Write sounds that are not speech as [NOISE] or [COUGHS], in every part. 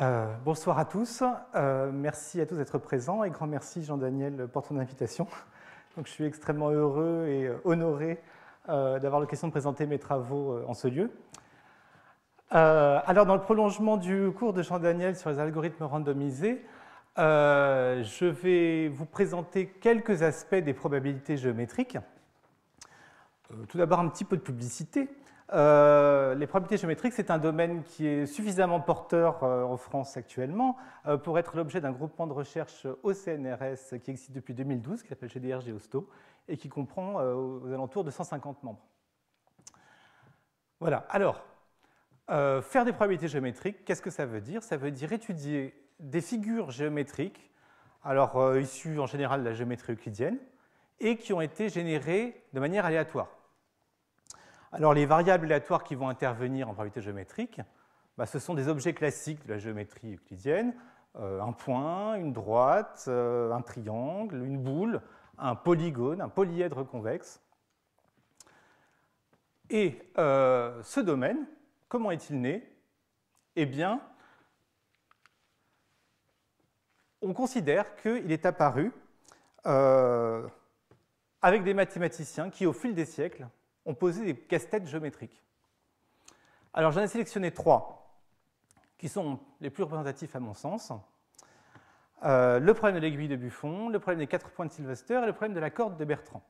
Euh, bonsoir à tous. Euh, merci à tous d'être présents et grand merci Jean-Daniel pour ton invitation. Donc, je suis extrêmement heureux et euh, honoré d'avoir l'occasion de présenter mes travaux en ce lieu. alors, dans le prolongement du cours de Jean-Daniel sur les algorithmes randomisés, je vais vous présenter quelques aspects des probabilités géométriques. tout d'abord, un petit peu de publicité. Euh, les probabilités géométriques, c'est un domaine qui est suffisamment porteur euh, en France actuellement euh, pour être l'objet d'un groupement de recherche au CNRS qui existe depuis 2012, qui s'appelle GDR Géosto, et qui comprend aux alentours de 150 membres. Voilà, alors, faire des probabilités géométriques, qu'est-ce que ça veut dire Ça veut dire étudier des figures géométriques, alors issues en général de la géométrie euclidienne, et qui ont été générées de manière aléatoire. Alors les variables aléatoires qui vont intervenir en probabilité géométrique, bah, ce sont des objets classiques de la géométrie euclidienne, euh, un point, une droite, euh, un triangle, une boule, un polygone, un polyèdre convexe. Et euh, ce domaine, comment est-il né Eh bien, on considère qu'il est apparu avec des mathématiciens qui, au fil des siècles, on posait des casse-têtes géométriques. Alors j'en ai sélectionné trois qui sont les plus représentatifs à mon sens. Euh, le problème de l'aiguille de Buffon, le problème des quatre points de Sylvester et le problème de la corde de Bertrand.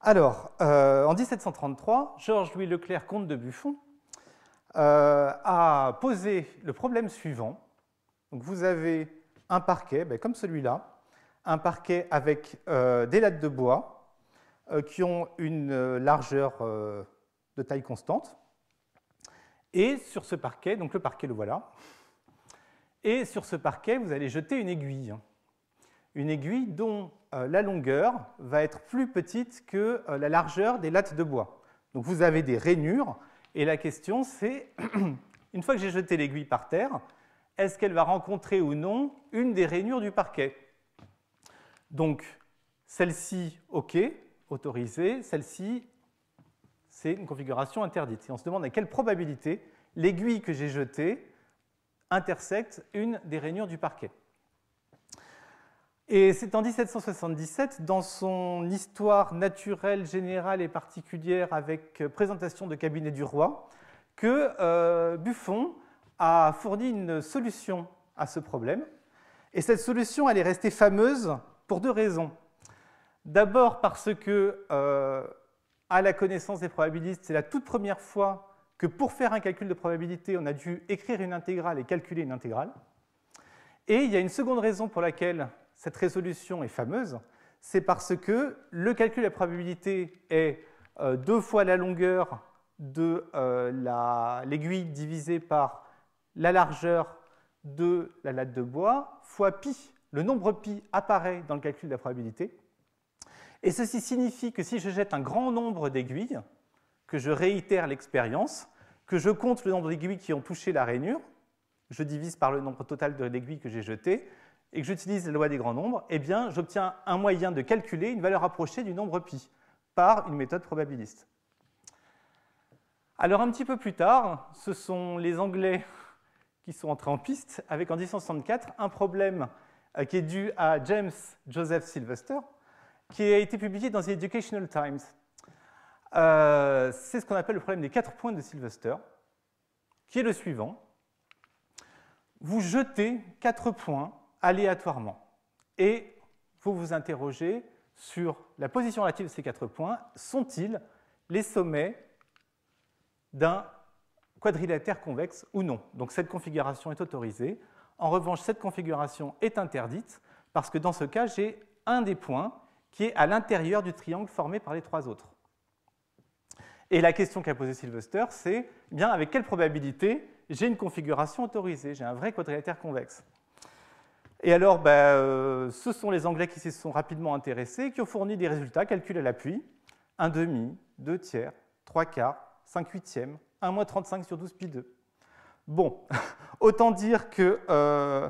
Alors, euh, en 1733, Georges-Louis Leclerc, comte de Buffon, euh, a posé le problème suivant. Donc, vous avez un parquet, ben, comme celui-là, un parquet avec des lattes de bois, euh, qui ont une euh, largeur euh, de taille constante. Et sur ce parquet, donc le parquet le voilà, et sur ce parquet, vous allez jeter une aiguille. Une aiguille dont la longueur va être plus petite que la largeur des lattes de bois. Donc vous avez des rainures, et la question c'est, [CLEARS THROAT] une fois que j'ai jeté l'aiguille par terre, est-ce qu'elle va rencontrer ou non une des rainures du parquet Donc celle-ci, OK, autorisée, celle-ci, c'est une configuration interdite. Et on se demande à quelle probabilité l'aiguille que j'ai jetée intersecte une des rainures du parquet. Et c'est en 1777, dans son Histoire naturelle générale et particulière avec euh, présentation de cabinet du roi, que euh, Buffon a fourni une solution à ce problème. Et cette solution, elle est restée fameuse pour deux raisons. D'abord parce que, euh, à la connaissance des probabilistes, c'est la toute première fois que pour faire un calcul de probabilité, on a dû écrire une intégrale et calculer une intégrale. Et il y a une seconde raison pour laquelle cette résolution est fameuse, c'est parce que le calcul de la probabilité est euh, deux fois la longueur de euh, l'aiguille divisée par la largeur de la latte de bois fois pi. Le nombre pi apparaît dans le calcul de la probabilité. Et ceci signifie que si je jette un grand nombre d'aiguilles, que je réitère l'expérience, que je compte le nombre d'aiguilles qui ont touché la rainure, je divise par le nombre total d'aiguilles que j'ai jetées, et que j'utilise la loi des grands nombres, eh bien, j'obtiens un moyen de calculer une valeur approchée du nombre pi par une méthode probabiliste. Alors, un petit peu plus tard, ce sont les Anglais qui sont entrés en piste avec en 1964 un problème euh, qui est dû à James Joseph Sylvester, qui a été publié dans The Educational Times. Euh, c'est ce qu'on appelle le problème des quatre points de Sylvester, qui est le suivant. Vous jetez quatre points aléatoirement et vous vous interrogez sur la position relative de ces quatre points. Sont-ils les sommets d'un quadrilatère convexe ou non Donc cette configuration est autorisée. En revanche, cette configuration est interdite parce que dans ce cas, j'ai un des points qui est à l'intérieur du triangle formé par les trois autres. Et la question qu'a posée Sylvester, c'est eh bien avec quelle probabilité j'ai une configuration autorisée, j'ai un vrai quadrilatère convexe. Et alors, bah, euh, ce sont les Anglais qui s'y sont rapidement intéressés qui ont fourni des résultats calculs à l'appui. 1 demi, 2 tiers, 3 quarts, 5 huitièmes, 1 moins 35 sur 12 pi 2. Bon, [LAUGHS] autant dire que euh,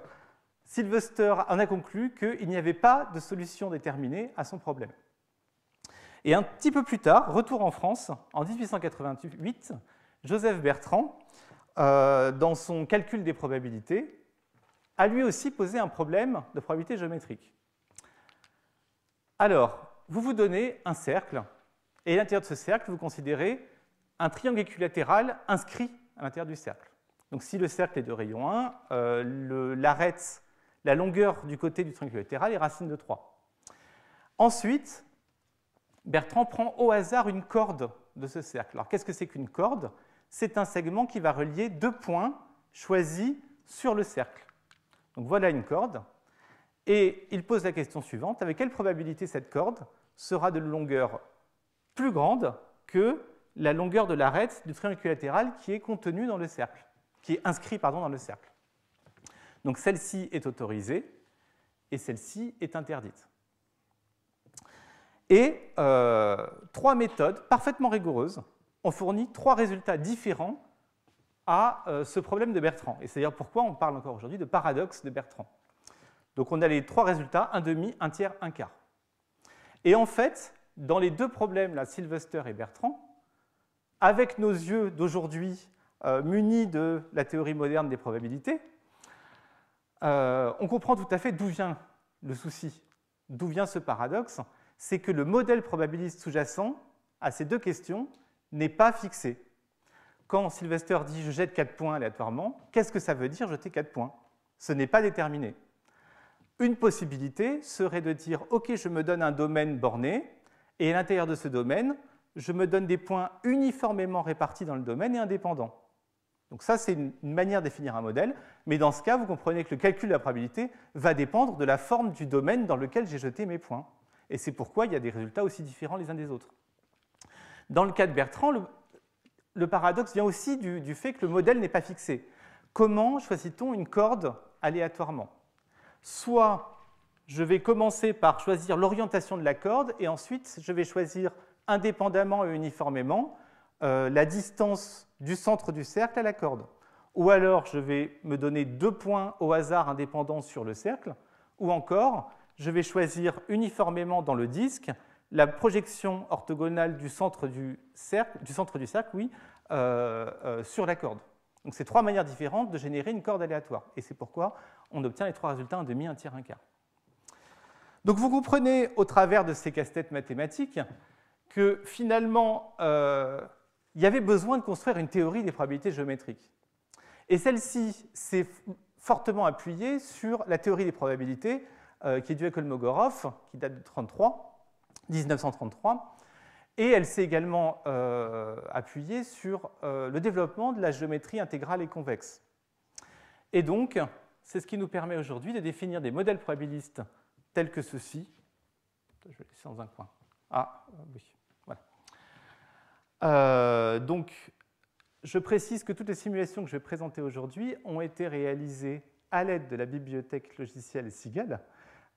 Sylvester en a conclu qu'il n'y avait pas de solution déterminée à son problème. Et un petit peu plus tard, retour en France, en 1888, Joseph Bertrand, euh, dans son calcul des probabilités, a lui aussi posé un problème de probabilité géométrique. Alors, vous vous donnez un cercle, et à l'intérieur de ce cercle, vous considérez un triangle équilatéral inscrit à l'intérieur du cercle. Donc si le cercle est de rayon 1, euh, l'arête la longueur du côté du triangle latéral est racine de 3. Ensuite, Bertrand prend au hasard une corde de ce cercle. Alors qu'est-ce que c'est qu'une corde C'est un segment qui va relier deux points choisis sur le cercle. Donc voilà une corde. Et il pose la question suivante, avec quelle probabilité cette corde sera de longueur plus grande que la longueur de l'arête du triangle latéral qui est contenu dans le cercle, qui est inscrit pardon, dans le cercle. Donc celle-ci est autorisée et celle-ci est interdite. Et euh, trois méthodes parfaitement rigoureuses ont fourni trois résultats différents à euh, ce problème de Bertrand. Et c'est-à-dire pourquoi on parle encore aujourd'hui de paradoxe de Bertrand. Donc on a les trois résultats, un demi, un tiers, un quart. Et en fait, dans les deux problèmes, là, Sylvester et Bertrand, avec nos yeux d'aujourd'hui euh, munis de la théorie moderne des probabilités, euh, on comprend tout à fait d'où vient le souci, d'où vient ce paradoxe, c'est que le modèle probabiliste sous-jacent à ces deux questions n'est pas fixé. Quand Sylvester dit je jette quatre points aléatoirement, qu'est-ce que ça veut dire jeter quatre points Ce n'est pas déterminé. Une possibilité serait de dire ok, je me donne un domaine borné, et à l'intérieur de ce domaine, je me donne des points uniformément répartis dans le domaine et indépendants. Donc ça, c'est une manière de définir un modèle, mais dans ce cas, vous comprenez que le calcul de la probabilité va dépendre de la forme du domaine dans lequel j'ai jeté mes points. Et c'est pourquoi il y a des résultats aussi différents les uns des autres. Dans le cas de Bertrand, le, paradoxe vient aussi du fait que le modèle n'est pas fixé. Comment choisit-on une corde aléatoirement Soit je vais commencer par choisir l'orientation de la corde et ensuite je vais choisir indépendamment et uniformément euh, la distance du centre du cercle à la corde. Ou alors, je vais me donner deux points au hasard indépendants sur le cercle. Ou encore, je vais choisir uniformément dans le disque la projection orthogonale du centre du cercle, du centre du cercle oui, euh, euh, sur la corde. Donc, c'est trois manières différentes de générer une corde aléatoire. Et c'est pourquoi on obtient les trois résultats un demi, un tiers, un quart. Donc, vous comprenez au travers de ces casse-têtes mathématiques que finalement, il y avait besoin de construire une théorie des probabilités géométriques. Et celle-ci s'est fortement appuyée sur la théorie des probabilités euh, qui est due à Kolmogorov, qui date de 33, 1933. Et elle s'est également euh, appuyée sur euh, le développement de la géométrie intégrale et convexe. Et donc, c'est ce qui nous permet aujourd'hui de définir des modèles probabilistes tels que ceci. Je vais laisser dans un coin. Ah, oui. Euh, donc, je précise que toutes les simulations que je vais présenter aujourd'hui ont été réalisées à l'aide de la bibliothèque logicielle SIGAL,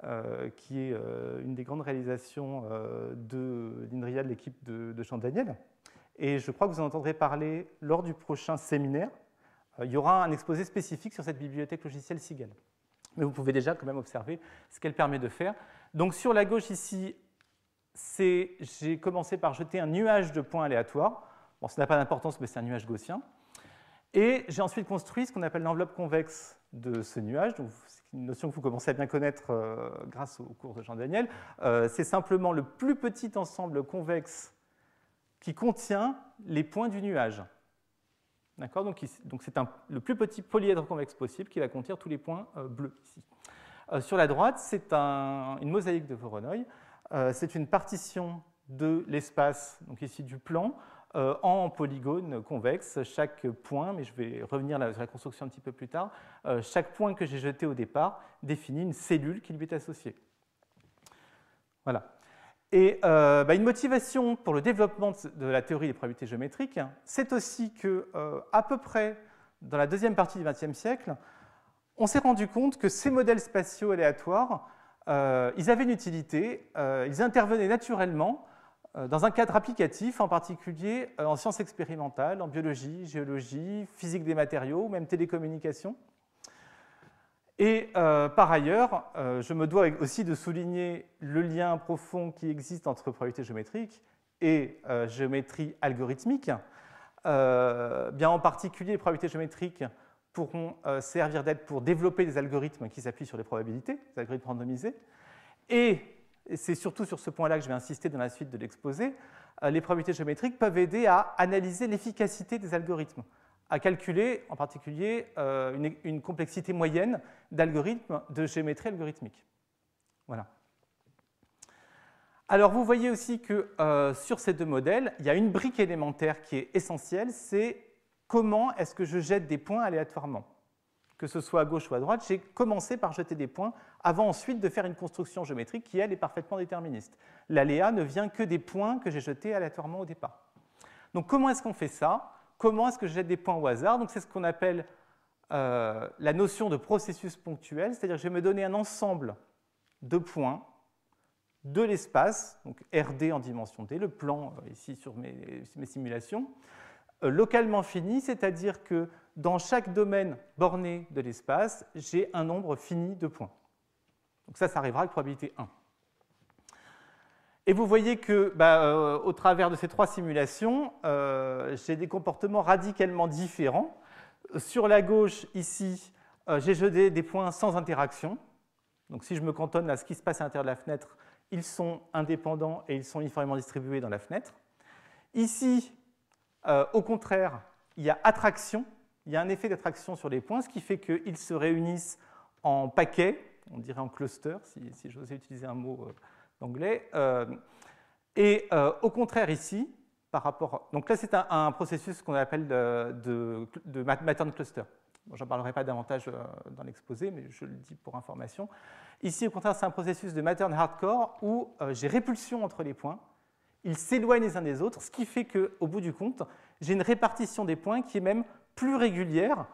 euh, qui est euh, une des grandes réalisations de l'INRIA de l'équipe de, de Jean-Daniel. Et je crois que vous en entendrez parler lors du prochain séminaire. il y aura un exposé spécifique sur cette bibliothèque logicielle SIGAL. Mais vous pouvez déjà quand même observer ce qu'elle permet de faire. Donc sur la gauche ici, j'ai commencé par jeter un nuage de points aléatoires. Bon, ça n'a pas d'importance, mais c'est un nuage gaussien. Et j'ai ensuite construit ce qu'on appelle l'enveloppe convexe de ce nuage. Donc, c'est une notion que vous commencez à bien connaître euh, grâce au cours de Jean-Daniel. Euh, c'est simplement le plus petit ensemble convexe qui contient les points du nuage. D'accord Donc, c'est le plus petit polyèdre convexe possible qui va contenir tous les points euh, bleus ici. sur la droite, c'est une mosaïque de Voronoi euh, c'est une partition de l'espace, donc ici du plan, euh, en polygones convexes, Chaque point, mais je vais revenir sur la construction un petit peu plus tard, euh, chaque point que j'ai jeté au départ définit une cellule qui lui est associée. Voilà. Et bah, une motivation pour le développement de la théorie des probabilités géométriques, c'est aussi que, à peu près dans la deuxième partie du XXe siècle, on s'est rendu compte que ces modèles spatiaux aléatoires euh, ils avaient une utilité, euh, ils intervenaient naturellement euh, dans un cadre applicatif, en particulier en sciences expérimentales, en biologie, géologie, physique des matériaux, même télécommunications. Et par ailleurs, je me dois aussi de souligner le lien profond qui existe entre probabilité géométrique et géométrie algorithmique. bien en particulier, probabilité géométrique pourront euh, servir d'aide pour développer des algorithmes qui s'appuient sur les probabilités, des algorithmes randomisés. Et, c'est surtout sur ce point-là que je vais insister dans la suite de l'exposé, euh, les probabilités géométriques peuvent aider à analyser l'efficacité des algorithmes, à calculer en particulier euh, une, complexité moyenne d'algorithmes de géométrie algorithmique. Voilà. Alors vous voyez aussi que sur ces deux modèles, il y a une brique élémentaire qui est essentielle, c'est comment est-ce que je jette des points aléatoirement Que ce soit à gauche ou à droite, j'ai commencé par jeter des points avant ensuite de faire une construction géométrique qui, elle, est parfaitement déterministe. L'aléa ne vient que des points que j'ai jetés aléatoirement au départ. Donc comment est-ce qu'on fait ça Comment est-ce que je jette des points au hasard Donc c'est ce qu'on appelle euh, la notion de processus ponctuel, c'est-à-dire que je vais me donner un ensemble de points de l'espace, donc RD en dimension D, le plan euh, ici sur mes simulations, euh, localement fini, c'est-à-dire que dans chaque domaine borné de l'espace, j'ai un nombre fini de points. Donc ça, ça arrivera avec probabilité 1. Et vous voyez que, bah, euh, au travers de ces trois simulations, euh, j'ai des comportements radicalement différents. Sur la gauche, ici, j'ai jeté des points sans interaction. Donc si je me cantonne à ce qui se passe à l'intérieur de la fenêtre, ils sont indépendants et ils sont uniformément distribués dans la fenêtre. Ici, euh, au contraire, il y a attraction, il y a un effet d'attraction sur les points, ce qui fait qu'ils se réunissent en paquets, on dirait en cluster, si, si j'osais utiliser un mot euh, d'anglais. Euh, et au contraire, ici, par rapport. Donc là, c'est un, processus qu'on appelle de, de, cluster. J'en parlerai pas davantage dans l'exposé, mais je le dis pour information. Ici, au contraire, c'est un processus de matter Hardcore où j'ai répulsion entre les points ils s'éloignent les uns des autres, ce qui fait qu'au bout du compte, j'ai une répartition des points qui est même plus régulière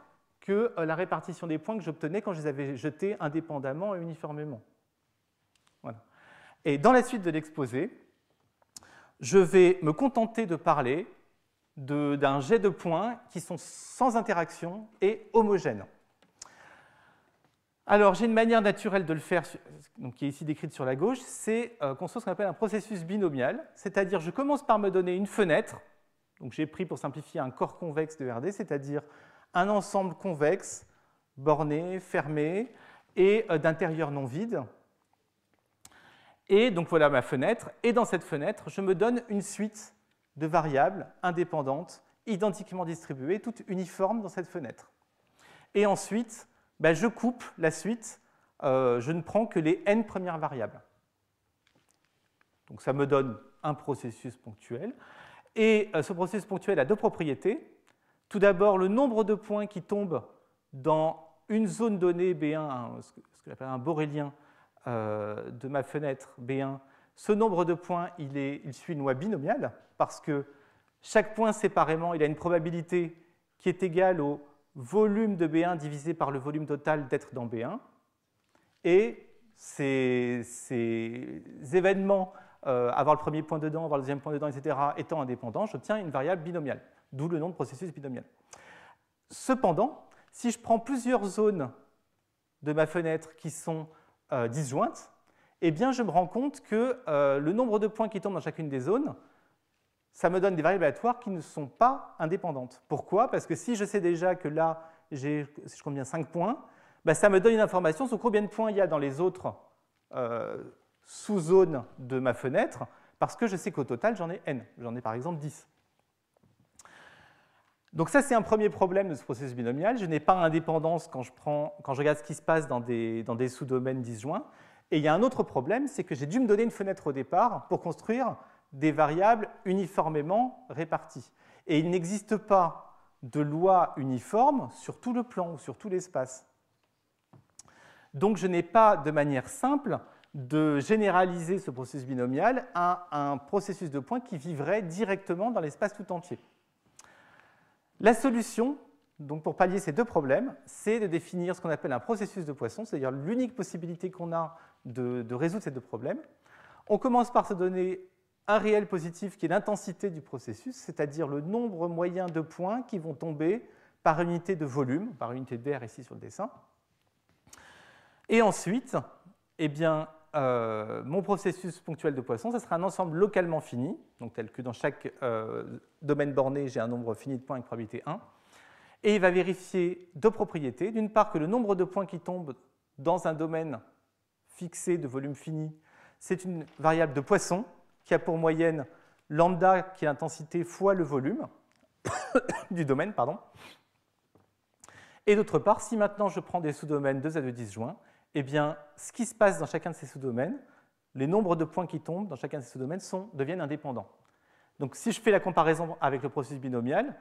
que euh, la répartition des points que j'obtenais quand je les avais jetés indépendamment et uniformément. Et dans la suite de l'exposé, je vais me contenter de parler d'un jet de points qui sont sans interaction et homogènes. Alors, j'ai une manière naturelle de le faire, qui est ici décrite sur la gauche, c'est euh, construire ce qu'on appelle un processus binomial, c'est-à-dire je commence par me donner une fenêtre, donc j'ai pris pour simplifier un corps convexe de RD, c'est-à-dire un ensemble convexe, borné, fermé, et euh, d'intérieur non vide. Et donc voilà ma fenêtre, et dans cette fenêtre, je me donne une suite de variables indépendantes, identiquement distribuées, toutes uniformes dans cette fenêtre. Et ensuite, ben, je coupe la suite, euh, je ne prends que les n premières variables. Donc ça me donne un processus ponctuel. Et euh, ce processus ponctuel a deux propriétés. Tout d'abord, le nombre de points qui tombent dans une zone donnée B1, ce que, j'appelle un borélien euh, de ma fenêtre B1, ce nombre de points, il, il suit une loi binomiale, parce que chaque point séparément, il a une probabilité qui est égale au volume de B1 divisé par le volume total d'être dans B1. Et ces, événements, euh, avoir le premier point dedans, avoir le deuxième point dedans, etc., étant indépendants, j'obtiens une variable binomiale, d'où le nom de processus binomial. Cependant, si je prends plusieurs zones de ma fenêtre qui sont euh, disjointes, eh bien, je me rends compte que euh, le nombre de points qui tombent dans chacune des zones ça me donne des variables aléatoires qui ne sont pas indépendantes. Pourquoi Parce que si je sais déjà que là, j'ai, si je compte bien, 5 points, bah, ça me donne une information sur combien de points il y a dans les autres euh, sous-zones de ma fenêtre, parce que je sais qu'au total, j'en ai n. J'en ai par exemple 10. Donc ça, c'est un premier problème de ce processus binomial. Je n'ai pas indépendance quand je, regarde ce qui se passe dans des, dans des sous-domaines disjoints. Et il y a un autre problème, c'est que j'ai dû me donner une fenêtre au départ pour construire des variables uniformément réparties. Et il n'existe pas de loi uniforme sur tout le plan ou sur tout l'espace. Donc je n'ai pas de manière simple de généraliser ce processus binomial à un processus de points qui vivrait directement dans l'espace tout entier. La solution, donc pour pallier ces deux problèmes, c'est de définir ce qu'on appelle un processus de Poisson, c'est-à-dire l'unique possibilité qu'on a de, de, résoudre ces deux problèmes. On commence par se donner un réel positif qui est l'intensité du processus, c'est-à-dire le nombre moyen de points qui vont tomber par unité de volume, par unité d'air ici sur le dessin. Et ensuite, eh bien, euh, mon processus ponctuel de Poisson, ce sera un ensemble localement fini, donc tel que dans chaque euh, domaine borné, j'ai un nombre fini de points avec probabilité 1. Et il va vérifier deux propriétés. D'une part, que le nombre de points qui tombent dans un domaine fixé de volume fini, c'est une variable de Poisson, qui a pour moyenne lambda, qui est l'intensité, fois le volume [COUGHS] du domaine. pardon. Et d'autre part, si maintenant je prends des sous-domaines 2 à 2 disjoints, eh bien, ce qui se passe dans chacun de ces sous-domaines, les nombres de points qui tombent dans chacun de ces sous-domaines deviennent indépendants. Donc si je fais la comparaison avec le processus binomial,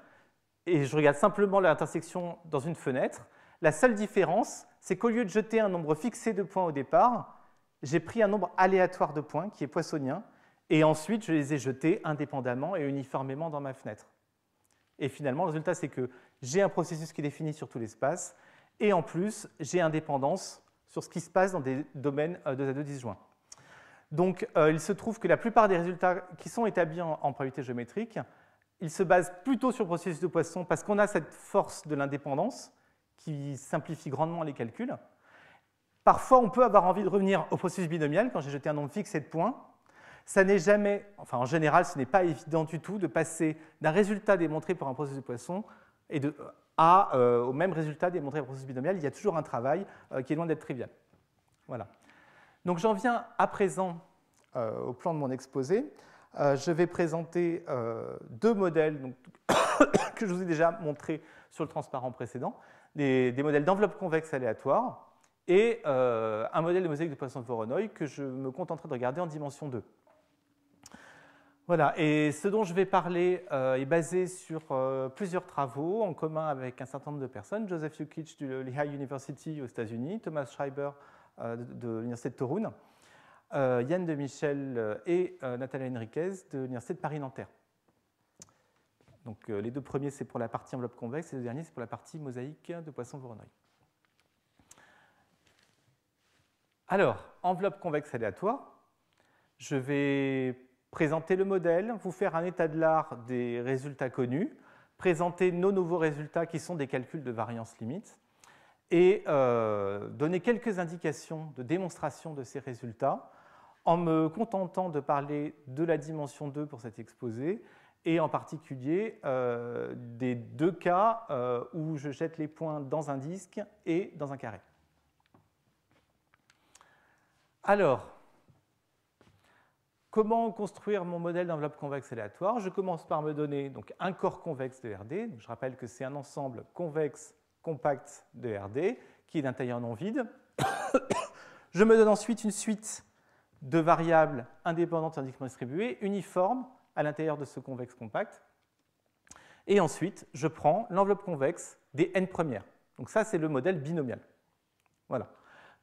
et je regarde simplement l'intersection dans une fenêtre, la seule différence, c'est qu'au lieu de jeter un nombre fixé de points au départ, j'ai pris un nombre aléatoire de points qui est poissonien et ensuite, je les ai jetés indépendamment et uniformément dans ma fenêtre. Et finalement, le résultat, c'est que j'ai un processus qui est défini sur tout l'espace, et en plus, j'ai indépendance sur ce qui se passe dans des domaines 2 euh, à 2 disjoints. Donc, euh, il se trouve que la plupart des résultats qui sont établis en, en probabilité géométrique, ils se basent plutôt sur le processus de Poisson parce qu'on a cette force de l'indépendance qui simplifie grandement les calculs. Parfois, on peut avoir envie de revenir au processus binomial quand j'ai jeté un nombre fixe et de points, ça n'est jamais, enfin en général, ce n'est pas évident du tout de passer d'un résultat démontré par un processus de Poisson et de, à, euh, au même résultat démontré par un processus binomial. Il y a toujours un travail euh, qui est loin d'être trivial. Voilà. Donc j'en viens à présent euh, au plan de mon exposé. je vais présenter deux modèles [COUGHS] que je vous ai déjà montrés sur le transparent précédent, des, modèles d'enveloppe convexe aléatoire et un modèle de mosaïque de Poisson de Voronoi que je me contenterai de regarder en dimension 2. Voilà, et ce dont je vais parler euh, est basé sur euh, plusieurs travaux en commun avec un certain nombre de personnes. Joseph Yukich de Lehigh University aux États-Unis, Thomas Schreiber euh, de, l'Université de Torun, Yann de Michel et Nathalie Henriquez de l'Université de Paris-Nanterre. Donc les deux premiers, c'est pour la partie enveloppe convexe, et deux derniers, c'est pour la partie mosaïque de Poisson-Voronoi. Alors, enveloppe convexe aléatoire, je vais présenter le modèle, vous faire un état de l'art des résultats connus, présenter nos nouveaux résultats qui sont des calculs de variance limite et euh, donner quelques indications de démonstration de ces résultats en me contentant de parler de la dimension 2 pour cet exposé et en particulier euh, des deux cas euh, où je jette les points dans un disque et dans un carré. Alors, comment construire mon modèle d'enveloppe convexe aléatoire Je commence par me donner donc, un corps convexe de RD. je rappelle que c'est un ensemble convexe compact de RD qui est d'un tailleur non vide. je me donne ensuite une suite de variables indépendantes indiquement distribuées, uniformes à l'intérieur de ce convexe compact. Et ensuite, je prends l'enveloppe convexe des n premières. Donc ça, c'est le modèle binomial. Voilà.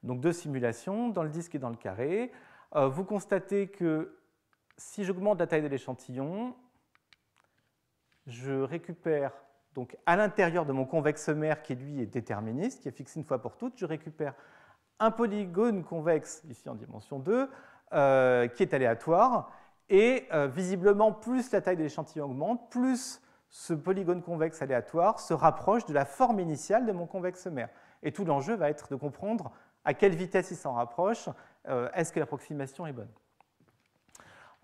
Donc deux simulations, dans le disque et dans le carré. Euh, vous constatez que si j'augmente la taille de l'échantillon, je récupère, donc à l'intérieur de mon convexe mère qui lui est déterministe, qui est fixé une fois pour toutes, je récupère un polygone convexe, ici en dimension 2, euh, qui est aléatoire, et euh, visiblement, plus la taille de l'échantillon augmente, plus ce polygone convexe aléatoire se rapproche de la forme initiale de mon convexe mère. Et tout l'enjeu va être de comprendre à quelle vitesse il s'en rapproche, euh, est-ce que l'approximation est bonne.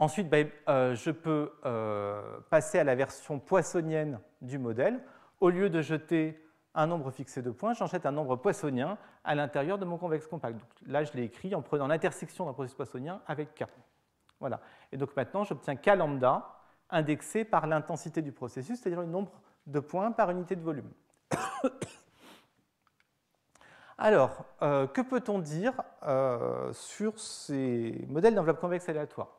Ensuite, bah, euh, je peux euh, passer à la version poissonienne du modèle. Au lieu de jeter un nombre fixé de points, j'en jette un nombre poissonien à l'intérieur de mon convexe compact. Donc, là, je l'ai écrit en prenant l'intersection d'un processus poissonien avec K. Voilà. Et donc maintenant, j'obtiens K lambda indexé par l'intensité du processus, c'est-à-dire le nombre de points par unité de volume. [COUGHS] Alors, euh, que peut-on dire sur ces modèles d'enveloppe convexe aléatoire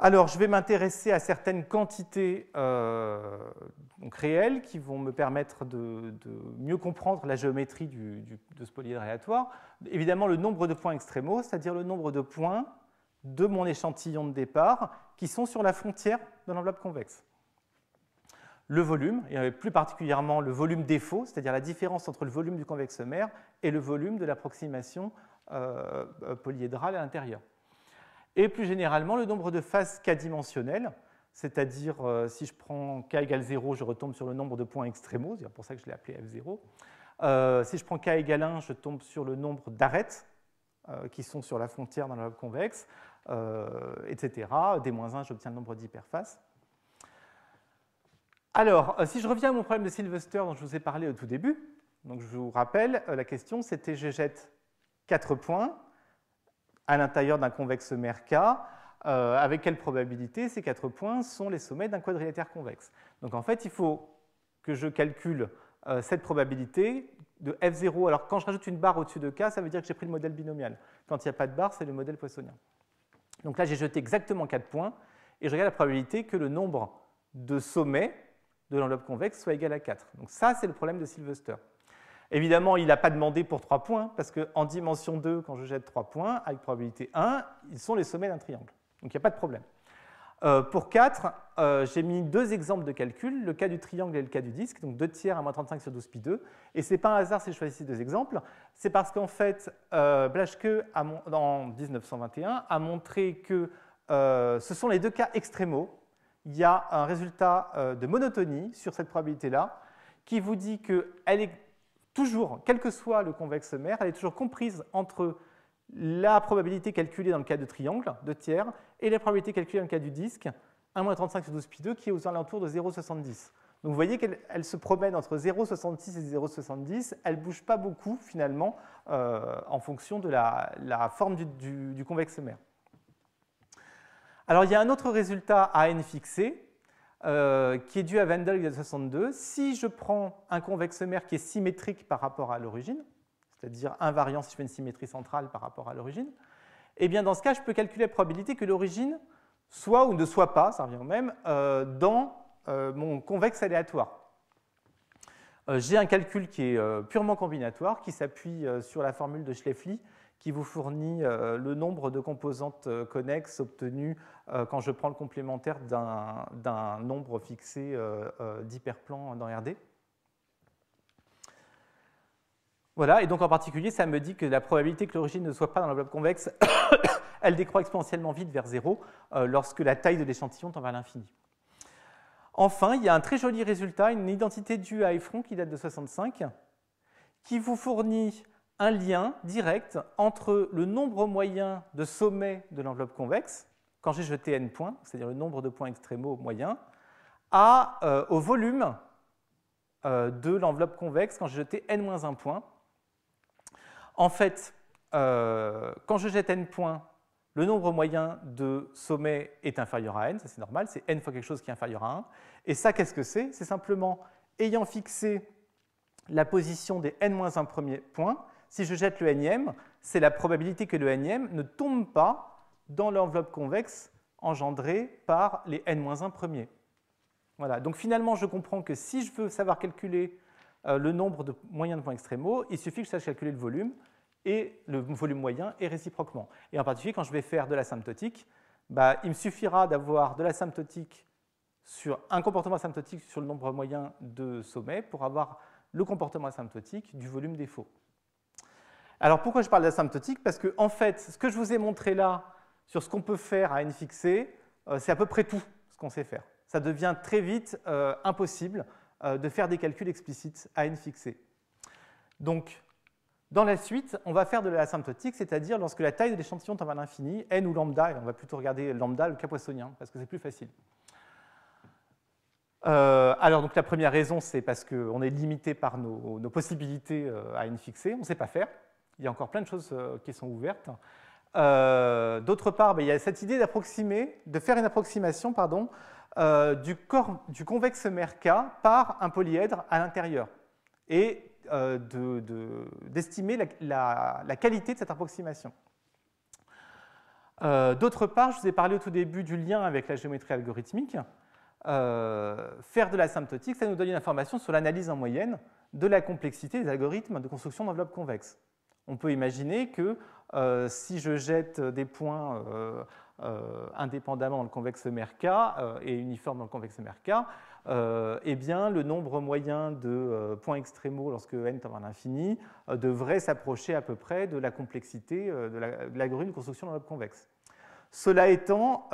alors, je vais m'intéresser à certaines quantités euh, réelles qui vont me permettre de, mieux comprendre la géométrie de ce polyèdre aléatoire. Évidemment, le nombre de points extrémaux, c'est-à-dire le nombre de points de mon échantillon de départ qui sont sur la frontière de l'enveloppe convexe. Le volume, et euh, plus particulièrement le volume défaut, c'est-à-dire la différence entre le volume du convexe mère et le volume de l'approximation euh, polyédrale à l'intérieur et plus généralement le nombre de faces k-dimensionnelles, c'est-à-dire euh, si je prends k égale 0, je retombe sur le nombre de points extrémaux, c'est pour ça que je l'ai appelé f0. Euh, si je prends k égale 1, je tombe sur le nombre d'arêtes euh, qui sont sur la frontière dans la lobe convexe, etc. D-1, j'obtiens le nombre d'hyperfaces. Alors, si je reviens à mon problème de Sylvester dont je vous ai parlé au tout début, donc je vous rappelle, la question c'était je jette 4 points, à l'intérieur d'un convexe mer K, euh, avec quelle probabilité ces quatre points sont les sommets d'un quadrilatère convexe. Donc en fait, il faut que je calcule euh, cette probabilité de F0. Alors quand je rajoute une barre au-dessus de K, ça veut dire que j'ai pris le modèle binomial. Quand il n'y a pas de barre, c'est le modèle poissonien. Donc là, j'ai jeté exactement quatre points, et je regarde la probabilité que le nombre de sommets de l'enveloppe convexe soit égal à 4. Donc ça, c'est le problème de Sylvester. Évidemment, il n'a pas demandé pour 3 points, parce qu'en dimension 2, quand je jette 3 points, avec probabilité 1, ils sont les sommets d'un triangle. Donc il n'y a pas de problème. Euh, pour 4, euh, j'ai mis deux exemples de calcul, le cas du triangle et le cas du disque, donc 2 tiers à moins 35 sur 12 pi 2. Et ce n'est pas un hasard si je choisis ces deux exemples, c'est parce qu'en fait, euh, Blaschke, en 1921, a montré que euh, ce sont les deux cas extrémaux. Il y a un résultat de monotonie sur cette probabilité-là qui vous dit qu'elle est Toujours, quel que soit le convexe mère, elle est toujours comprise entre la probabilité calculée dans le cas de triangle, de tiers, et la probabilité calculée dans le cas du disque, 1 35 sur 12 pi 2, qui est aux alentours de 0,70. Donc vous voyez qu'elle se promène entre 0,66 et 0,70. Elle ne bouge pas beaucoup finalement euh, en fonction de la, forme du, convexe mère. Alors il y a un autre résultat à n fixé euh, qui est dû à Wendel de 62. Si je prends un convexe mère qui est symétrique par rapport à l'origine, c'est-à-dire invariant si je fais une symétrie centrale par rapport à l'origine, eh bien dans ce cas, je peux calculer la probabilité que l'origine soit ou ne soit pas, ça revient au même, euh, dans euh, mon convexe aléatoire. J'ai un calcul qui est purement combinatoire, qui s'appuie sur la formule de Schleffli, qui vous fournit euh, le nombre de composantes euh, connexes obtenues euh, quand je prends le complémentaire d'un nombre fixé d'hyperplans dans RD. Voilà, et donc en particulier, ça me dit que la probabilité que l'origine ne soit pas dans l'enveloppe convexe, [COUGHS] elle décroît exponentiellement vite vers zéro lorsque la taille de l'échantillon tend vers l'infini. Enfin, il y a un très joli résultat, une identité due à Efron qui date de 65, qui vous fournit un lien direct entre le nombre moyen de sommets de l'enveloppe convexe, quand j'ai jeté n points, c'est-à-dire le nombre de points extrémaux moyens, à, euh, au volume euh, de l'enveloppe convexe quand j'ai jeté n-1 point. En fait, euh, quand je jette n points, le nombre moyen de sommets est inférieur à n, ça c'est normal, c'est n fois quelque chose qui est inférieur à 1. Et ça, qu'est-ce que c'est C'est simplement, ayant fixé la position des n-1 premiers points, si je jette le nm, c'est la probabilité que le nm ne tombe pas dans l'enveloppe convexe engendrée par les n-1 premiers. Voilà, donc finalement, je comprends que si je veux savoir calculer euh, le nombre de moyens de points extrêmes, il suffit que je sache calculer le volume et le volume moyen et réciproquement. Et en particulier, quand je vais faire de l'asymptotique, bah, il me suffira d'avoir de l'asymptotique sur un comportement asymptotique sur le nombre moyen de sommets pour avoir le comportement asymptotique du volume défaut. Alors pourquoi je parle d'asymptotique Parce que en fait, ce que je vous ai montré là sur ce qu'on peut faire à n fixé, euh, c'est à peu près tout ce qu'on sait faire. Ça devient très vite euh, impossible euh, de faire des calculs explicites à n fixé. Donc, dans la suite, on va faire de l'asymptotique, c'est-à-dire lorsque la taille de l'échantillon tend à l'infini, n ou lambda, et on va plutôt regarder lambda, le cas poissonien, parce que c'est plus facile. alors, donc, la première raison, c'est parce qu'on est limité par nos, possibilités à n fixé, on ne sait pas faire il y a encore plein de choses euh, qui sont ouvertes. Euh, d'autre part, ben, il y a cette idée de faire une approximation pardon, euh, du, corps, du convexe merca par un polyèdre à l'intérieur et d'estimer la, qualité de cette approximation. D'autre part, je vous ai parlé au tout début du lien avec la géométrie algorithmique. faire de la ça nous donne une information sur l'analyse en moyenne de la complexité des algorithmes de construction d'enveloppes convexes. On peut imaginer que euh, si je jette des points euh, euh, indépendamment dans le convexe MRK et uniforme dans le convexe MRK, eh bien, le nombre moyen de points extrêmes lorsque n tend vers l'infini devrait s'approcher à peu près de la complexité de l'algorithme la, de construction dans le convexe. Cela étant,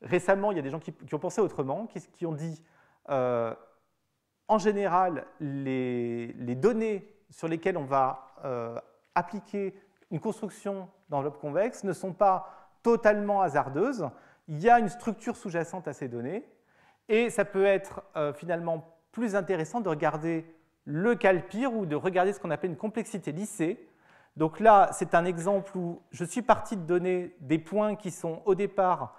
récemment, il y a des gens qui, ont pensé autrement, qui, ont dit en général, les données sur lesquels on va euh, appliquer une construction d'enveloppe convexe ne sont pas totalement hasardeuses. Il y a une structure sous-jacente à ces données et ça peut être euh, finalement plus intéressant de regarder le calpire ou de regarder ce qu'on appelle une complexité lissée. Donc là, c'est un exemple où je suis parti de donner des points qui sont au départ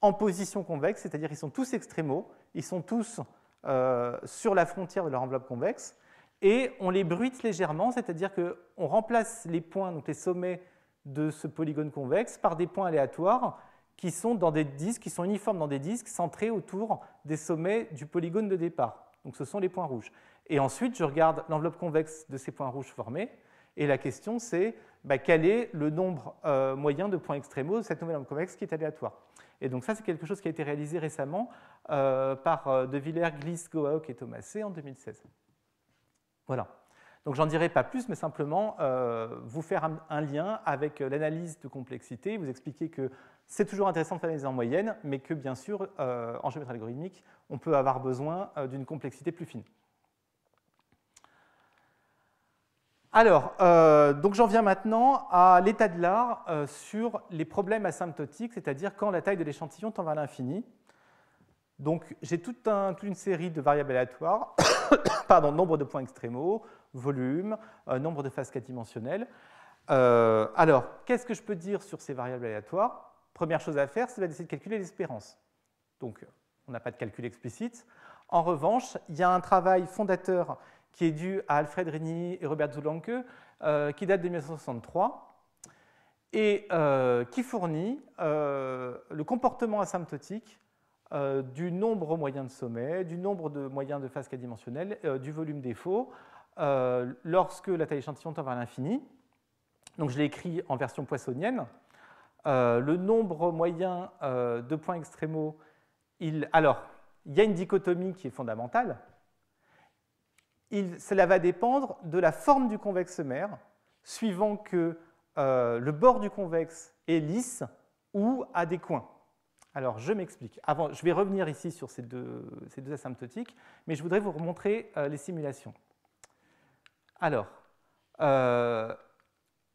en position convexe, c'est-à-dire ils sont tous extrémaux, ils sont tous euh, sur la frontière de leur enveloppe convexe, et on les bruite légèrement, c'est-à-dire qu'on remplace les points, donc les sommets de ce polygone convexe, par des points aléatoires qui sont dans des disques, qui sont uniformes dans des disques centrés autour des sommets du polygone de départ. Donc ce sont les points rouges. Et ensuite, je regarde l'enveloppe convexe de ces points rouges formés, et la question c'est bah, quel est le nombre euh, moyen de points extrémaux de cette nouvelle enveloppe convexe qui est aléatoire. Et donc ça, c'est quelque chose qui a été réalisé récemment euh, par euh, De Villers, Gliss, et Thomasé en 2016. Voilà. Donc j'en dirai pas plus, mais simplement euh, vous faire un, lien avec euh, l'analyse de complexité, vous expliquer que c'est toujours intéressant de faire l'analyse en moyenne, mais que bien sûr, euh, en géométrie algorithmique, on peut avoir besoin d'une complexité plus fine. Alors, donc j'en viens maintenant à l'état de l'art sur les problèmes asymptotiques, c'est-à-dire quand la taille de l'échantillon tend vers l'infini. Donc j'ai toute une série de variables aléatoires [COUGHS] pardon, nombre de points extrémaux, volume, euh, nombre de faces 4 dimensionnelles. Euh, alors, qu'est-ce que je peux dire sur ces variables aléatoires Première chose à faire, c'est d'essayer de calculer l'espérance. Donc, on n'a pas de calcul explicite. En revanche, il y a un travail fondateur qui est dû à Alfred Rigny et Robert Zulanke, euh, qui date de 1963 et qui fournit le comportement asymptotique euh, du nombre moyen de sommets, du nombre de moyens de faces k euh, du volume défaut, euh, lorsque la taille échantillon tend vers l'infini. Donc je l'ai écrit en version poissonienne. le nombre moyen de points extrémaux, il... alors, il y a une dichotomie qui est fondamentale. cela va dépendre de la forme du convexe mère, suivant que le bord du convexe est lisse ou a des coins. Alors, je m'explique. je vais revenir ici sur ces deux, asymptotiques, mais je voudrais vous remontrer euh, les simulations. Alors, euh,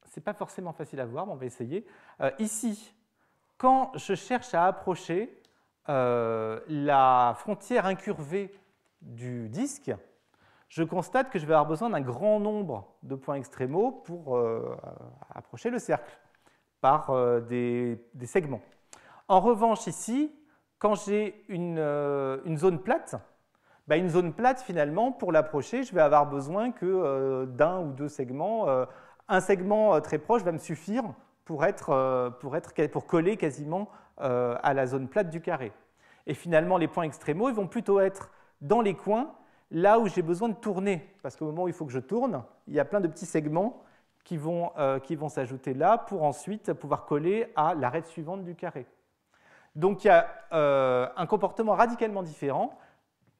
ce n'est pas forcément facile à voir, mais on va essayer. Euh, ici, quand je cherche à approcher la frontière incurvée du disque, je constate que je vais avoir besoin d'un grand nombre de points extrémaux pour approcher le cercle par des segments. En revanche, ici, quand j'ai une, euh, zone plate, bah, une zone plate, finalement, pour l'approcher, je vais avoir besoin que euh, d'un ou deux segments. Euh, un segment très proche va me suffire pour, être, coller quasiment à la zone plate du carré. Et finalement, les points extrémaux, ils vont plutôt être dans les coins, là où j'ai besoin de tourner. Parce qu'au moment où il faut que je tourne, il y a plein de petits segments qui vont, qui vont s'ajouter là pour ensuite pouvoir coller à l'arête suivante du carré. Donc il y a euh, un comportement radicalement différent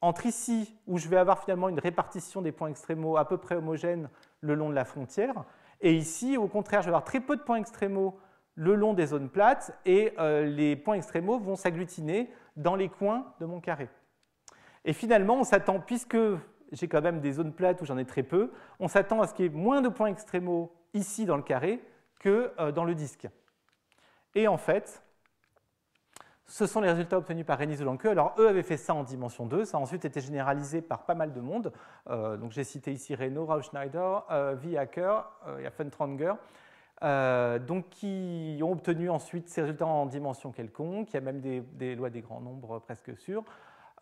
entre ici, où je vais avoir finalement une répartition des points extrémaux à peu près homogène le long de la frontière, et ici, au contraire, je vais avoir très peu de points extrêmes le long des zones plates, et euh, les points extrémaux vont s'agglutiner dans les coins de mon carré. Et finalement, on s'attend, puisque j'ai quand même des zones plates où j'en ai très peu, on s'attend à ce qu'il y ait moins de points extrémaux ici dans le carré que euh, dans le disque. Et en fait, ce sont les résultats obtenus par rené Zoulanke. Alors, eux avaient fait ça en dimension 2. Ça a ensuite été généralisé par pas mal de monde. Euh, donc, j'ai cité ici Reno, Rauschneider, Schneider, euh, V. Hacker, il euh, donc qui ont obtenu ensuite ces résultats en dimension quelconque. Il y a même des, lois des grands nombres presque sûres.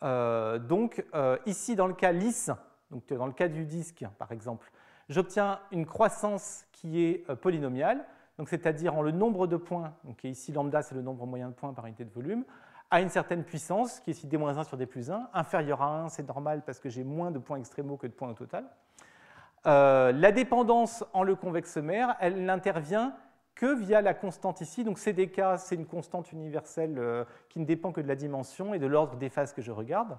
donc ici, dans le cas lisse, donc dans le cas du disque par exemple, j'obtiens une croissance qui est polynomiale c'est-à-dire en le nombre de points, donc ici lambda c'est le nombre moyen de points par unité de volume, à une certaine puissance, qui est ici d-1 sur plus d-1, inférieur à 1, c'est normal parce que j'ai moins de points extrémaux que de points au total. Euh, la dépendance en le convexe mère, elle n'intervient que via la constante ici, donc CDK c'est une constante universelle euh, qui ne dépend que de la dimension et de l'ordre des phases que je regarde.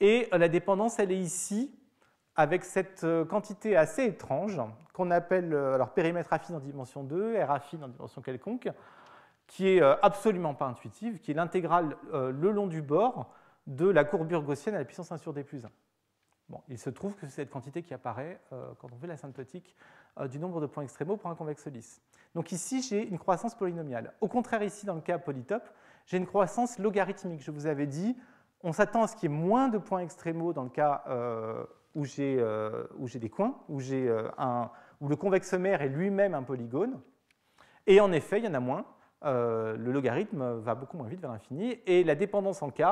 Et euh, la dépendance, elle est ici, avec cette euh, quantité assez étrange qu'on appelle euh, alors périmètre affine en dimension 2, R affine en dimension quelconque, qui est euh, absolument pas intuitive, qui est l'intégrale le long du bord de la courbure gaussienne à la puissance 1 sur d plus 1. Bon, il se trouve que c'est cette quantité qui apparaît quand on fait la synthétique du nombre de points extrémaux pour un convexe lisse. Donc ici, j'ai une croissance polynomiale. Au contraire, ici, dans le cas polytope, j'ai une croissance logarithmique. Je vous avais dit, on s'attend à ce qu'il y ait moins de points extrémaux dans le cas euh, où j'ai des coins, où, euh, le convexe sommaire est lui-même un polygone. Et en effet, il y en a moins. Euh, le logarithme va beaucoup moins vite vers l'infini. Et la dépendance en K,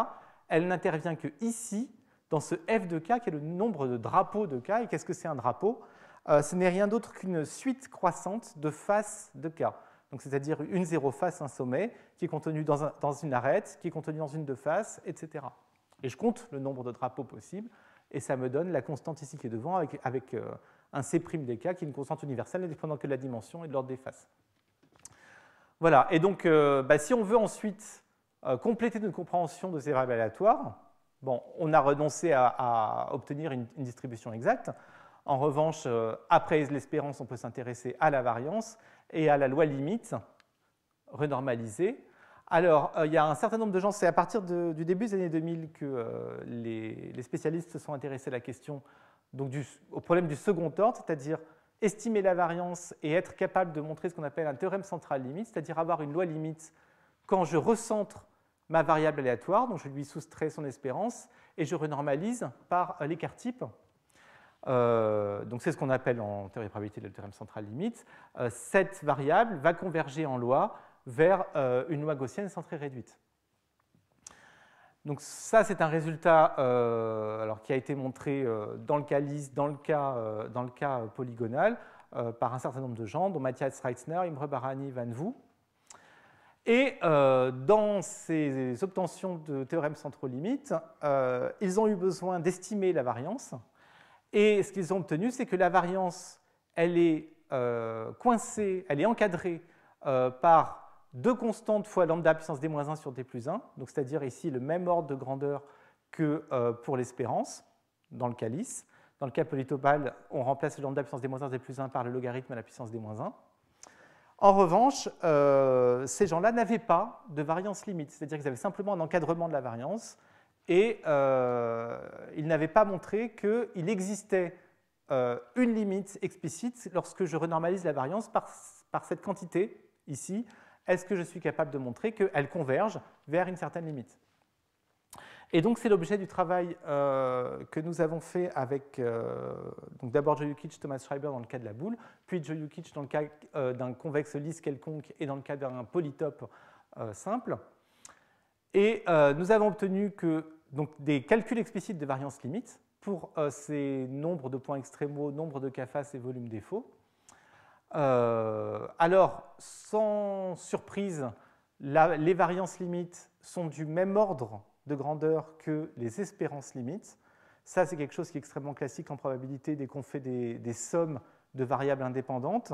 elle n'intervient que ici, dans ce f de K, qui est le nombre de drapeaux de K. Et qu'est-ce que c'est un drapeau Ce n'est rien d'autre qu'une suite croissante de faces de K. c'est-à-dire une zéro face, un sommet, qui est contenu dans, une arête, qui est contenu dans une de faces, etc. Et je compte le nombre de drapeaux possibles et ça me donne la constante ici qui est devant avec, euh, un C' des cas qui est une constante universelle ne dépendant que de la dimension et de l'ordre des faces. Voilà, et donc euh, bah, si on veut ensuite euh, compléter notre compréhension de ces variables aléatoires, on a renoncé à, obtenir une, distribution exacte. En revanche, après l'espérance, on peut s'intéresser à la variance et à la loi limite renormalisée alors, euh, il y a un certain nombre de gens, c'est à partir du début des années 2000 que euh, les, spécialistes se sont intéressés à la question au problème du second ordre, c'est-à-dire estimer la variance et être capable de montrer ce qu'on appelle un théorème central limite, c'est-à-dire avoir une loi limite quand je recentre ma variable aléatoire, donc je lui soustrais son espérance, et je renormalise par l'écart type. Euh, donc c'est ce qu'on appelle en théorie de probabilité le théorème central limite. cette variable va converger en loi vers euh, une loi gaussienne centrée réduite. Donc ça, c'est un résultat euh, alors, qui a été montré euh, dans le cas dans le cas, dans le cas polygonal, par un certain nombre de gens, dont Matthias Reitzner, Imre Barani, Van Vu. Et dans ces obtentions de théorèmes centraux limites, ils ont eu besoin d'estimer la variance. Et ce qu'ils ont obtenu, c'est que la variance, elle est coincée, elle est encadrée par deux constantes fois lambda puissance d moins 1 sur d plus 1, donc c'est-à-dire ici le même ordre de grandeur que euh, pour l'espérance dans le calice. Dans le cas polytopal, on remplace le lambda puissance d moins 1 d plus 1 par le logarithme à la puissance d moins 1. En revanche, euh, ces gens-là n'avaient pas de variance limite, c'est-à-dire qu'ils avaient simplement un encadrement de la variance et euh, ils n'avaient pas montré qu'il existait une limite explicite lorsque je renormalise la variance par cette quantité ici est-ce que je suis capable de montrer qu'elles convergent vers une certaine limite et donc c'est l'objet du travail euh, que nous avons fait avec euh, d'abord Joe Thomas Schreiber dans le cas de la boule, puis Joe dans le cas euh, d'un convexe lisse quelconque et dans le cas d'un polytope simple. Et nous avons obtenu que donc, des calculs explicites de variance limite pour ces nombres de points extrémaux, nombre de k et volume défaut, euh, alors, sans surprise, les variances limites sont du même ordre de grandeur que les espérances limites. Ça, c'est quelque chose qui est extrêmement classique en probabilité dès qu'on fait des, sommes de variables indépendantes.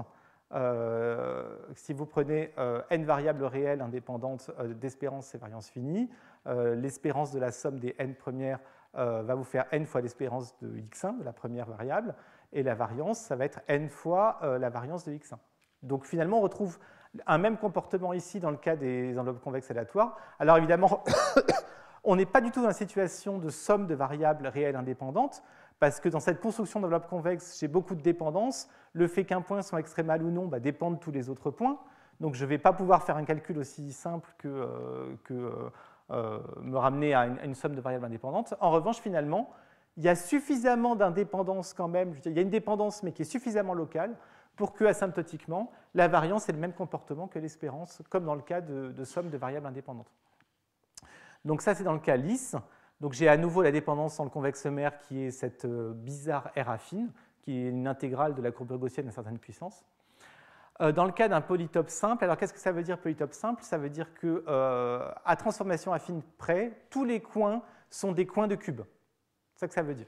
Euh, si vous prenez euh, n variables réelles indépendantes d'espérance et variance finies l'espérance de la somme des n premières va vous faire n fois l'espérance de x1, de la première variable et la variance, ça va être n fois euh, la variance de x1. Donc finalement, on retrouve un même comportement ici dans le cas des enveloppes convexes aléatoires. Alors évidemment, [COUGHS] on n'est pas du tout dans la situation de somme de variables réelles indépendantes, parce que dans cette construction d'enveloppes convexe, j'ai beaucoup de dépendances. Le fait qu'un point soit extrémal ou non bah, dépend de tous les autres points. Donc je ne vais pas pouvoir faire un calcul aussi simple que, euh, euh, me ramener à une, somme de variables indépendantes. En revanche, finalement, il y a suffisamment d'indépendance quand même, il y a une dépendance mais qui est suffisamment locale pour que asymptotiquement, la variance ait le même comportement que l'espérance, comme dans le cas de, somme de variables indépendantes. Donc ça, c'est dans le cas lisse. Donc j'ai à nouveau la dépendance dans le convexe mère, qui est cette euh, bizarre R affine, qui est une intégrale de la courbe gaussienne à certaine puissance. Euh, dans le cas d'un polytope simple, alors qu'est-ce que ça veut dire polytope simple Ça veut dire que euh, à transformation affine près, tous les coins sont des coins de cube. C'est ça que ça veut dire.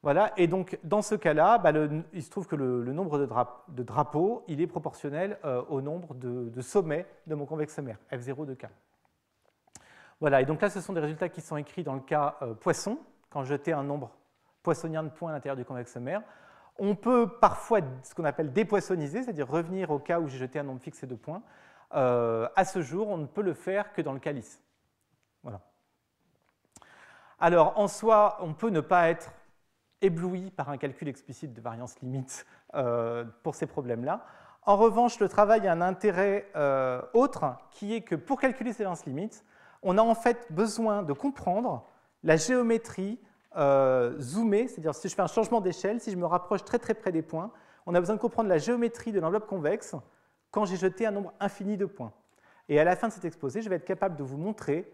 Voilà, et donc dans ce cas-là, bah, il se trouve que le, nombre de, drapeaux, il est proportionnel euh, au nombre de, sommets de mon convexe sommaire, F0 de K. Voilà, et donc là, ce sont des résultats qui sont écrits dans le cas euh, poisson, quand j'étais un nombre poissonien de points à l'intérieur du convexe sommaire. On peut parfois ce qu'on appelle dépoissoniser, c'est-à-dire revenir au cas où j'ai jeté un nombre fixé de points. Euh, à ce jour, on ne peut le faire que dans le calice. Voilà. Alors en soi, on peut ne pas être ébloui par un calcul explicite de variance limite euh, pour ces problèmes-là. En revanche, le travail a un intérêt euh, autre, qui est que pour calculer ces variances limites, on a en fait besoin de comprendre la géométrie euh, zoomée, c'est-à-dire si je fais un changement d'échelle, si je me rapproche très très près des points, on a besoin de comprendre la géométrie de l'enveloppe convexe quand j'ai jeté un nombre infini de points. Et à la fin de cet exposé, je vais être capable de vous montrer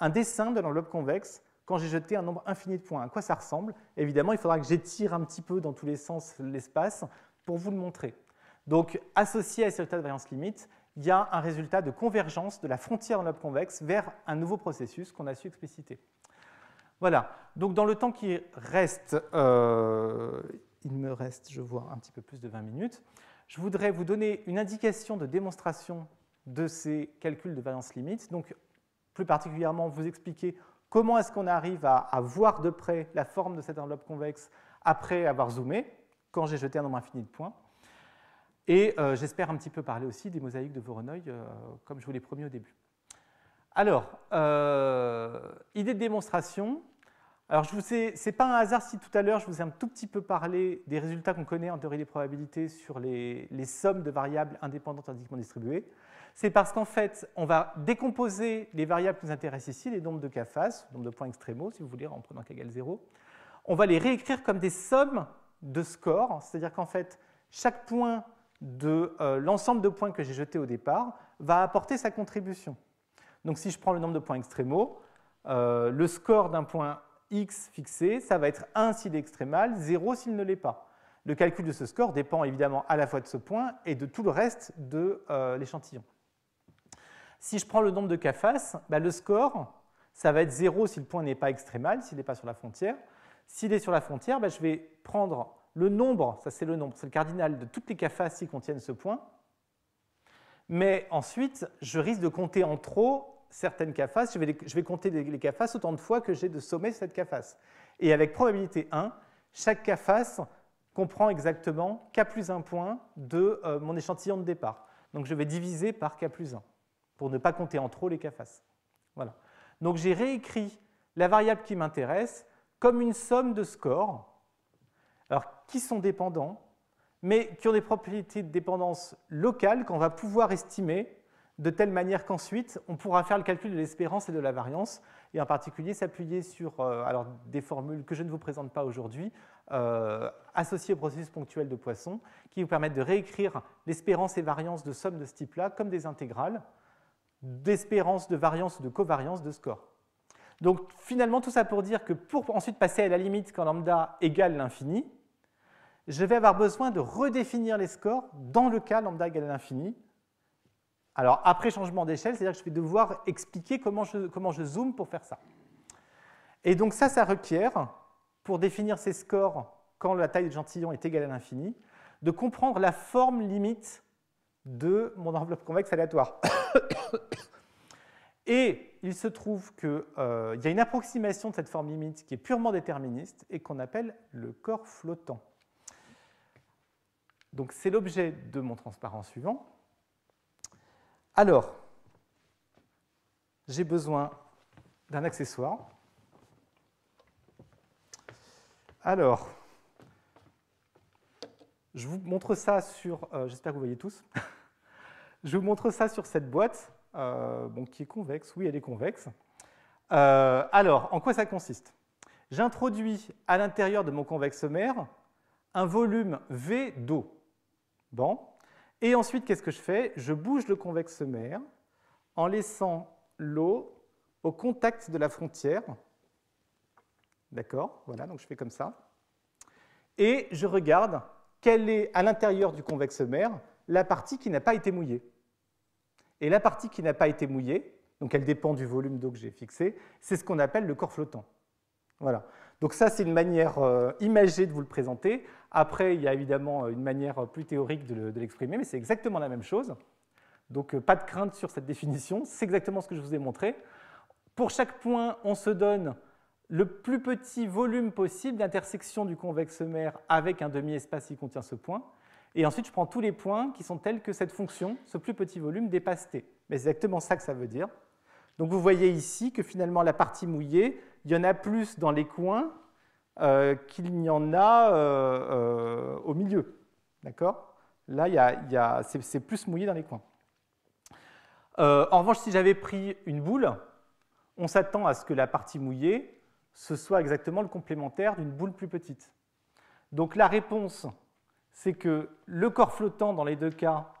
un dessin de l'enveloppe convexe j'ai jeté un nombre infini de points. À quoi ça ressemble Évidemment, il faudra que j'étire un petit peu dans tous les sens l'espace pour vous le montrer. Donc, associé à ce résultat de variance limite, il y a un résultat de convergence de la frontière en l'obe convexe vers un nouveau processus qu'on a su expliciter. Voilà, donc dans le temps qui reste, euh, il me reste, je vois, un petit peu plus de 20 minutes, je voudrais vous donner une indication de démonstration de ces calculs de variance limite. Donc, plus particulièrement, vous expliquer Comment est-ce qu'on arrive à, voir de près la forme de cette enveloppe convexe après avoir zoomé, quand j'ai jeté un nombre infini de points Et euh, j'espère un petit peu parler aussi des mosaïques de Voronoi, euh, comme je vous l'ai promis au début. Alors, euh, idée de démonstration, alors, ce n'est pas un hasard si tout à l'heure je vous ai un tout petit peu parlé des résultats qu'on connaît en théorie des probabilités sur les, les, sommes de variables indépendantes indiquement distribuées c'est parce qu'en fait, on va décomposer les variables qui nous intéressent ici, les nombres de cas face, nombre de points extrémaux, si vous voulez, en prenant k égale 0. On va les réécrire comme des sommes de scores, c'est-à-dire qu'en fait, chaque point de euh, l'ensemble de points que j'ai jeté au départ va apporter sa contribution. Donc si je prends le nombre de points extrémaux, euh, le score d'un point x fixé, ça va être 1 s'il est extrémal, 0 s'il ne l'est pas. Le calcul de ce score dépend évidemment à la fois de ce point et de tout le reste de euh, l'échantillon. Si je prends le nombre de cafasses, bah, le score, ça va être 0 si le point n'est pas extrémal, s'il n'est pas sur la frontière. S'il est sur la frontière, bah, je vais prendre le nombre, ça c'est le nombre, c'est le cardinal de toutes les cas qui contiennent ce point. Mais ensuite, je risque de compter en trop certaines cafasses. Je vais, compter les, cafasses autant de fois que j'ai de sommets cette cafasse. Et avec probabilité 1, chaque cafasse comprend exactement k plus 1 point de euh, mon échantillon de départ. Donc je vais diviser par k plus 1 pour ne pas compter en trop les cas faces. Voilà. Donc j'ai réécrit la variable qui m'intéresse comme une somme de scores, alors qui sont dépendants, mais qui ont des propriétés de dépendance locales qu'on va pouvoir estimer de telle manière qu'ensuite on pourra faire le calcul de l'espérance et de la variance, et en particulier s'appuyer sur euh, alors, des formules que je ne vous présente pas aujourd'hui, euh, associées au processus ponctuel de Poisson, qui vous permettent de réécrire l'espérance et variance de sommes de ce type-là comme des intégrales, d'espérance de variance de covariance de score. Donc finalement, tout ça pour dire que pour ensuite passer à la limite quand lambda égale l'infini, je vais avoir besoin de redéfinir les scores dans le cas lambda égale l'infini. Alors après changement d'échelle, c'est-à-dire que je vais devoir expliquer comment je, comment je zoome pour faire ça. Et donc ça, ça requiert, pour définir ces scores quand la taille de gentillon est égale à l'infini, de comprendre la forme limite de mon enveloppe convexe aléatoire. [COUGHS] et il se trouve qu'il euh, y a une approximation de cette forme limite qui est purement déterministe et qu'on appelle le corps flottant. Donc c'est l'objet de mon transparent suivant. Alors, j'ai besoin d'un accessoire. Alors, je vous montre ça sur, euh, j'espère que vous voyez tous, [LAUGHS] je vous montre ça sur cette boîte, euh, qui est convexe, oui elle est convexe. Euh, alors, en quoi ça consiste J'introduis à l'intérieur de mon convexe mère un volume V d'eau. Bon. Et ensuite, qu'est-ce que je fais Je bouge le convexe mère en laissant l'eau au contact de la frontière. D'accord Voilà, donc je fais comme ça. Et je regarde quelle est à l'intérieur du convexe mère la partie qui n'a pas été mouillée. Et la partie qui n'a pas été mouillée, donc elle dépend du volume d'eau que j'ai fixé, c'est ce qu'on appelle le corps flottant. Voilà. Donc ça, c'est une manière euh, imagée de vous le présenter. Après, il y a évidemment euh, une manière euh, plus théorique de l'exprimer, mais c'est exactement la même chose. Donc pas de crainte sur cette définition, c'est exactement ce que je vous ai montré. Pour chaque point, on se donne le plus petit volume possible d'intersection du convexe mère avec un demi-espace qui contient ce point. Et ensuite, je prends tous les points qui sont tels que cette fonction, ce plus petit volume, dépasse t. Mais c'est exactement ça que ça veut dire. Donc vous voyez ici que finalement, la partie mouillée, il y en a plus dans les coins euh, qu'il n'y en a euh, euh, au milieu. D'accord Là, c'est plus mouillé dans les coins. en revanche, si j'avais pris une boule, on s'attend à ce que la partie mouillée ce soit exactement le complémentaire d'une boule plus petite. Donc la réponse, c'est que le corps flottant dans les deux cas,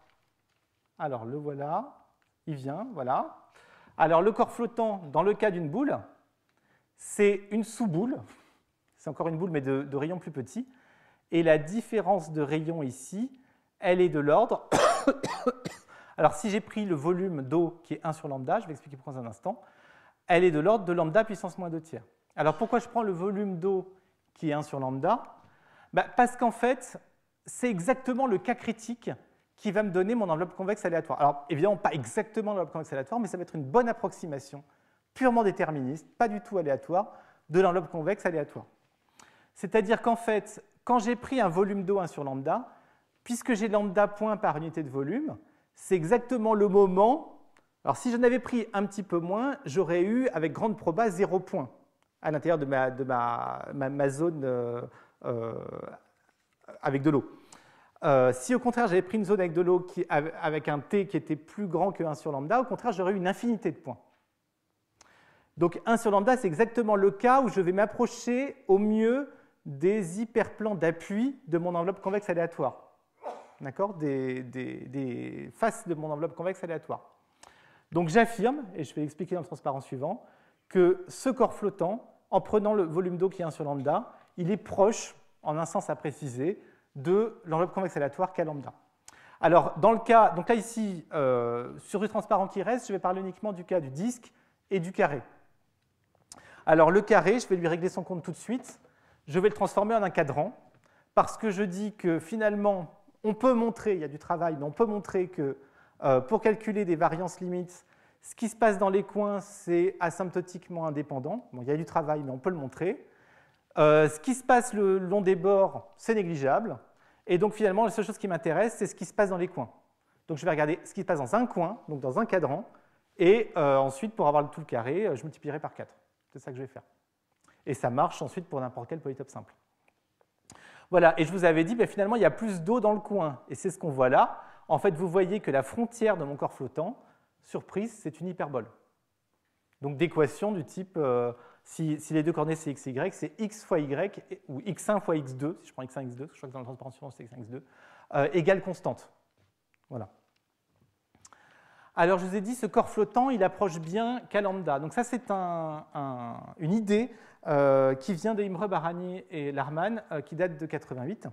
alors le voilà, il vient, voilà. Alors le corps flottant dans le cas d'une boule, c'est une sous-boule, c'est encore une boule mais de, rayons plus petit, et la différence de rayon ici, elle est de l'ordre. [COUGHS] alors si j'ai pris le volume d'eau qui est 1 sur lambda, je vais expliquer pourquoi un instant, elle est de l'ordre de lambda puissance moins 2 tiers. Alors pourquoi je prends le volume d'eau qui est 1 sur lambda bah, Parce qu'en fait, c'est exactement le cas critique qui va me donner mon enveloppe convexe aléatoire. Alors évidemment, pas exactement l'enveloppe convexe aléatoire, mais ça va être une bonne approximation, purement déterministe, pas du tout aléatoire, de l'enveloppe convexe aléatoire. C'est-à-dire qu'en fait, quand j'ai pris un volume d'eau 1 sur lambda, puisque j'ai lambda point par unité de volume, c'est exactement le moment. Alors si j'en avais pris un petit peu moins, j'aurais eu avec grande proba 0 points à l'intérieur de ma, zone euh, euh, avec de l'eau. Euh, si au contraire j'avais pris une zone avec de l'eau avec un t qui était plus grand que 1 sur lambda, au contraire j'aurais une infinité de points. Donc 1 sur lambda, c'est exactement le cas où je vais m'approcher au mieux des hyperplans d'appui de mon enveloppe convexe aléatoire. D'accord des, faces de mon enveloppe convexe aléatoire. Donc j'affirme, et je vais expliquer dans le transparent suivant, que ce corps flottant en prenant le volume d'eau qui est 1 sur lambda, il est proche, en un sens à préciser, de l'enveloppe convexe aléatoire K lambda. Alors, dans le cas, donc là ici, euh, sur du transparent qui reste, je vais parler uniquement du cas du disque et du carré. Alors, le carré, je vais lui régler son compte tout de suite. Je vais le transformer en un cadran, parce que je dis que finalement, on peut montrer, il y a du travail, mais on peut montrer que euh, pour calculer des variances limites, ce qui se passe dans les coins, c'est asymptotiquement indépendant. il y a du travail, mais on peut le montrer. Euh, ce qui se passe le long des bords, c'est négligeable. Et donc finalement, la seule chose qui m'intéresse, c'est ce qui se passe dans les coins. Donc je vais regarder ce qui se passe dans un coin, donc dans un cadran, et euh, ensuite, pour avoir tout le carré, euh, je multiplierai par 4. C'est ça que je vais faire. Et ça marche ensuite pour n'importe quel polytope simple. Voilà, et je vous avais dit, ben, finalement, il y a plus d'eau dans le coin, et c'est ce qu'on voit là. En fait, vous voyez que la frontière de mon corps flottant, surprise, c'est une hyperbole. Donc d'équation du type, euh, si, les deux coordonnées c'est x, y, c'est x fois y, ou x1 fois x2, si je prends x1, x2, je crois que dans la transparence c'est x1, x2, euh, égale constante. Voilà. Alors je vous ai dit, ce corps flottant, il approche bien qu'à lambda. Donc ça c'est une idée euh, qui vient de Imre Barani et Larman, qui date de 88.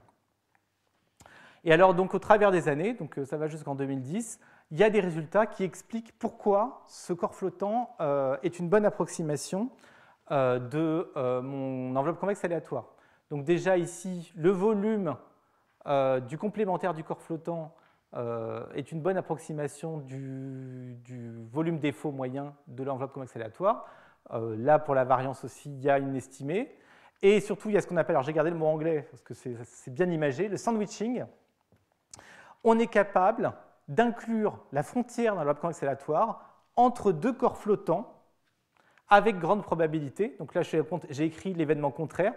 Et alors donc au travers des années, donc ça va jusqu'en 2010, il y a des résultats qui expliquent pourquoi ce corps flottant euh, est une bonne approximation euh, de euh, mon enveloppe convexe aléatoire. Donc déjà ici, le volume du complémentaire du corps flottant est une bonne approximation du, du volume défaut moyen de l'enveloppe convexe aléatoire. là, pour la variance aussi, il y a une estimée. Et surtout, il y a ce qu'on appelle, alors j'ai gardé le mot anglais parce que c'est bien imagé, le sandwiching. On est capable, d'inclure la frontière dans lobe convexe aléatoire entre deux corps flottants avec grande probabilité. Donc là, j'ai écrit l'événement contraire.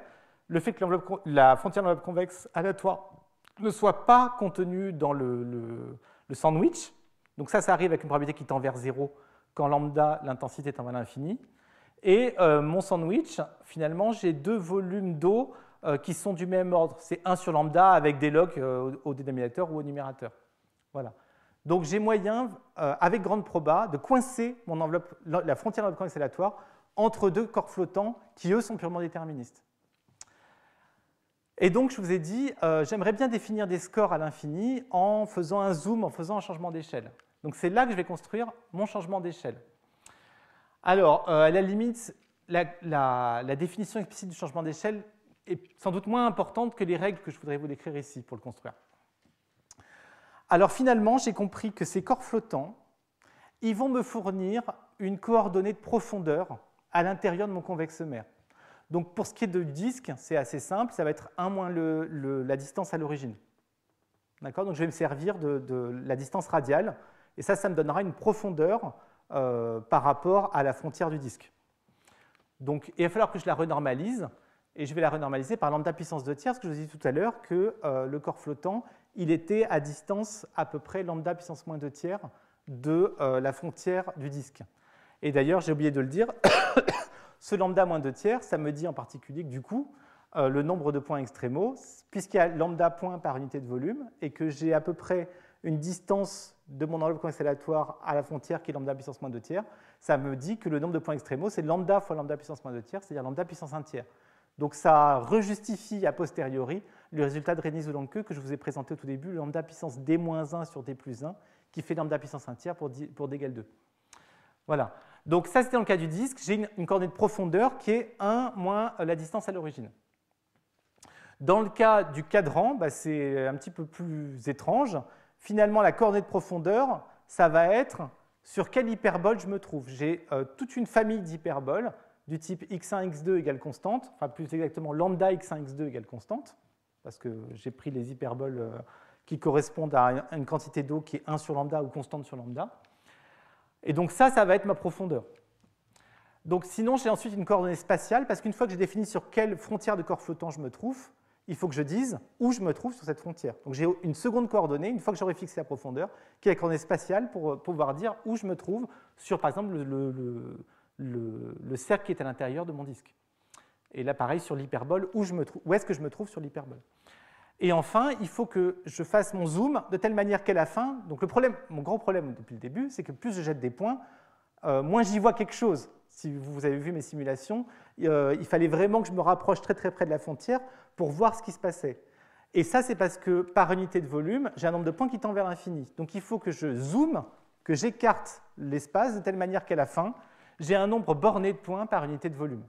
Le fait que la frontière d'un lobe convexe aléatoire ne soit pas contenue dans le, sandwich. Donc ça, ça arrive avec une probabilité qui tend vers 0 quand lambda, l'intensité tend vers l'infini. Et euh, mon sandwich, finalement, j'ai deux volumes d'eau euh, qui sont du même ordre. C'est 1 sur lambda avec des logs euh, au dénominateur ou au numérateur. Voilà. Donc j'ai moyen, euh, avec grande proba, de coincer la frontière de l'enveloppe entre deux corps flottants qui, eux, sont purement déterministes. Et donc, je vous ai dit, euh, j'aimerais bien définir des scores à l'infini en faisant un zoom, en faisant un changement d'échelle. Donc, c'est là que je vais construire mon changement d'échelle. Alors, euh, à la limite, la définition explicite du changement d'échelle est sans doute moins importante que les règles que je voudrais vous décrire ici pour le construire. Alors finalement, j'ai compris que ces corps flottants, ils vont me fournir une coordonnée de profondeur à l'intérieur de mon convexe mère. Donc pour ce qui est de disque, c'est assez simple, ça va être 1 moins la distance à l'origine. D'accord Donc je vais me servir de, la distance radiale, et ça, ça me donnera une profondeur euh, par rapport à la frontière du disque. Donc il va falloir que je la renormalise, et je vais la renormaliser par lambda puissance 2 tiers, ce que je vous ai dit tout à l'heure que euh, le corps flottant, il était à distance à peu près lambda puissance moins 2 tiers de euh, la frontière du disque. Et d'ailleurs, j'ai oublié de le dire, [COUGHS] ce lambda moins 2 tiers, ça me dit en particulier que du coup, euh, le nombre de points extrémaux, puisqu'il y a lambda points par unité de volume, et que j'ai à peu près une distance de mon enveloppe constellatoire à la frontière qui est lambda puissance moins 2 tiers, ça me dit que le nombre de points extrémaux, c'est lambda fois lambda puissance moins 2 tiers, c'est-à-dire lambda puissance 1 tiers. Donc ça rejustifie a posteriori le résultat de Rennes ou que je vous ai présenté au tout début, lambda puissance d-1 sur d plus 1, qui fait lambda puissance 1 tiers pour, d égale 2. Voilà. Donc ça, c'était dans le cas du disque. J'ai une, coordonnée de profondeur qui est 1 moins la distance à l'origine. Dans le cas du cadran, bah, c'est un petit peu plus étrange. Finalement, la coordonnée de profondeur, ça va être sur quelle hyperbole je me trouve. J'ai euh, toute une famille d'hyperboles du type x1, x2 égale constante, enfin plus exactement lambda x1, x2 égale constante parce que j'ai pris les hyperboles euh, qui correspondent à une quantité d'eau qui est 1 sur lambda ou constante sur lambda. Et donc ça, ça va être ma profondeur. Donc sinon, j'ai ensuite une coordonnée spatiale, parce qu'une fois que j'ai défini sur quelle frontière de corps flottant je me trouve, il faut que je dise où je me trouve sur cette frontière. Donc j'ai une seconde coordonnée, une fois que j'aurai fixé la profondeur, qui est la coordonnée spatiale pour euh, pouvoir dire où je me trouve sur, par exemple, le, le, le cercle qui est à l'intérieur de mon disque. Et là, pareil, sur l'hyperbole, où, où est-ce que je me trouve sur l'hyperbole Et enfin, il faut que je fasse mon zoom de telle manière qu'à la fin. Donc, le problème, mon grand problème depuis le début, c'est que plus je jette des points, euh, moins j'y vois quelque chose. Si vous avez vu mes simulations, euh, il fallait vraiment que je me rapproche très très près de la frontière pour voir ce qui se passait. Et ça, c'est parce que par unité de volume, j'ai un nombre de points qui tend vers l'infini. Donc il faut que je zoome, que j'écarte l'espace de telle manière qu'à la fin, j'ai un nombre borné de points par unité de volume.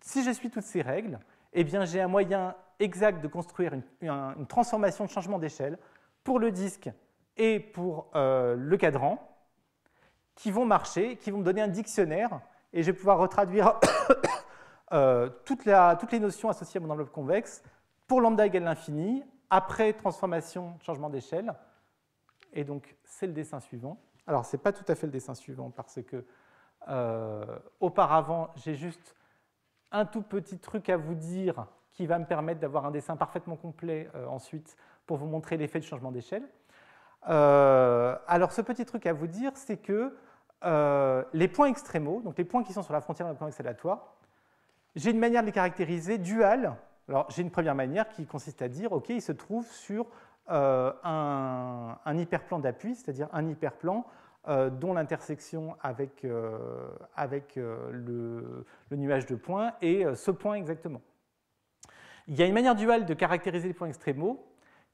Si je suis toutes ces règles, eh j'ai un moyen exact de construire une, transformation de changement d'échelle pour le disque et pour euh, le cadran qui vont marcher, qui vont me donner un dictionnaire et je vais pouvoir retraduire [COUGHS] euh, toutes les notions associées à mon enveloppe convexe pour lambda égale l'infini après transformation, changement d'échelle. Et donc, c'est le dessin suivant. Alors, ce n'est pas tout à fait le dessin suivant parce que euh, auparavant, j'ai juste un tout petit truc à vous dire qui va me permettre d'avoir un dessin parfaitement complet euh, ensuite pour vous montrer l'effet du changement d'échelle. Euh, alors ce petit truc à vous dire, c'est que euh, les points extrémaux, donc les points qui sont sur la frontière d'un point accélératoire, j'ai une manière de les caractériser dual. Alors j'ai une première manière qui consiste à dire, ok, ils se trouvent sur un hyperplan d'appui, c'est-à-dire un hyperplan euh, dont l'intersection avec, euh, euh, le, nuage de points est ce point exactement. Il y a une manière duale de caractériser les points extrémaux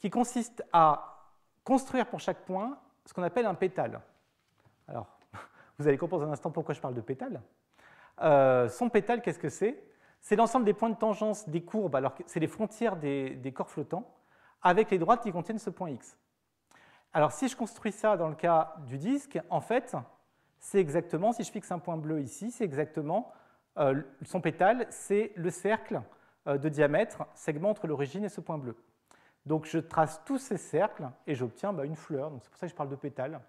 qui consiste à construire pour chaque point ce qu'on appelle un pétale. Alors, [LAUGHS] vous allez comprendre un instant pourquoi je parle de pétale. son pétale, qu'est-ce que c'est C'est l'ensemble des points de tangence des courbes, alors c'est les frontières des corps flottants, avec les droites qui contiennent ce point X. Alors si je construis ça dans le cas du disque, en fait, c'est exactement, si je fixe un point bleu ici, c'est exactement euh, son pétale, c'est le cercle euh, de diamètre, segment entre l'origine et ce point bleu. Donc je trace tous ces cercles et j'obtiens bah, une fleur, donc c'est pour ça que je parle de pétale.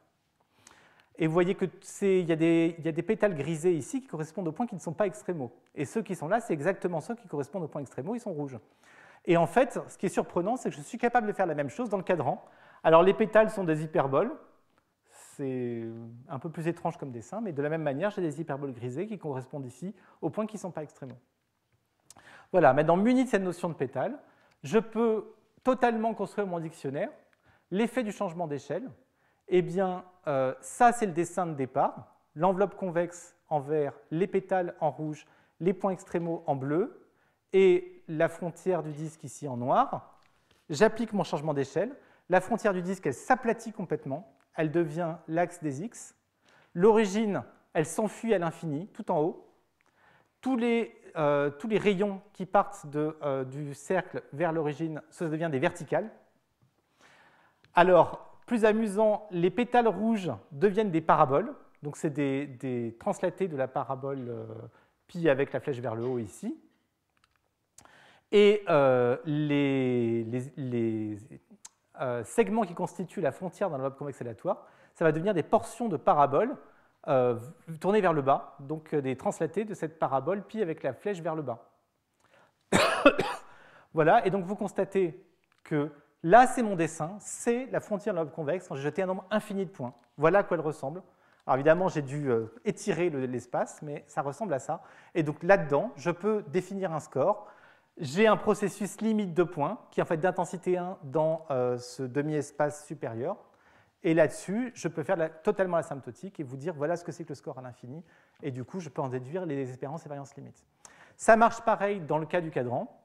Et vous voyez qu'il y, y, a des pétales grisés ici qui correspondent aux points qui ne sont pas extrémaux. Et ceux qui sont là, c'est exactement ceux qui correspondent aux points extrémaux, ils sont rouges. Et en fait, ce qui est surprenant, c'est que je suis capable de faire la même chose dans le cadran, alors les pétales sont des hyperboles. C'est un peu plus étrange comme dessin, mais de la même manière, j'ai des hyperboles grisées qui correspondent ici aux points qui ne sont pas extrêmes. Voilà, maintenant muni de cette notion de pétale, je peux totalement construire mon dictionnaire. L'effet du changement d'échelle, eh bien, euh, ça c'est le dessin de départ. L'enveloppe convexe en vert, les pétales en rouge, les points extrémaux en bleu et la frontière du disque ici en noir. J'applique mon changement d'échelle la frontière du disque, elle s'aplatit complètement, elle devient l'axe des X. L'origine, elle s'enfuit à l'infini, tout en haut. Tous les, euh, rayons qui partent euh, du cercle vers l'origine, ça devient des verticales. Alors, plus amusant, les pétales rouges deviennent des paraboles. Donc, c'est des, des, translatés de la parabole euh, pi avec la flèche vers le haut ici. Et les, les euh, segment qui constitue la frontière d'un lobe convexe aléatoire, ça va devenir des portions de paraboles euh, tournées vers le bas, donc euh, des translatées de cette parabole, puis avec la flèche vers le bas. [COUGHS] voilà, et donc vous constatez que là, c'est mon dessin, c'est la frontière d'un lobe convexe, j'ai jeté un nombre infini de points. Voilà à quoi elle ressemble. Alors évidemment, j'ai dû étirer l'espace, mais ça ressemble à ça. Et donc là-dedans, je peux définir un score, j'ai un processus limite de points, qui est en fait d'intensité 1 dans euh, ce demi-espace supérieur. Et là-dessus, je peux faire la, totalement asymptotique et vous dire voilà ce que c'est que le score à l'infini. Et du coup, je peux en déduire les espérances et variances limites. Ça marche pareil dans le cas du cadran.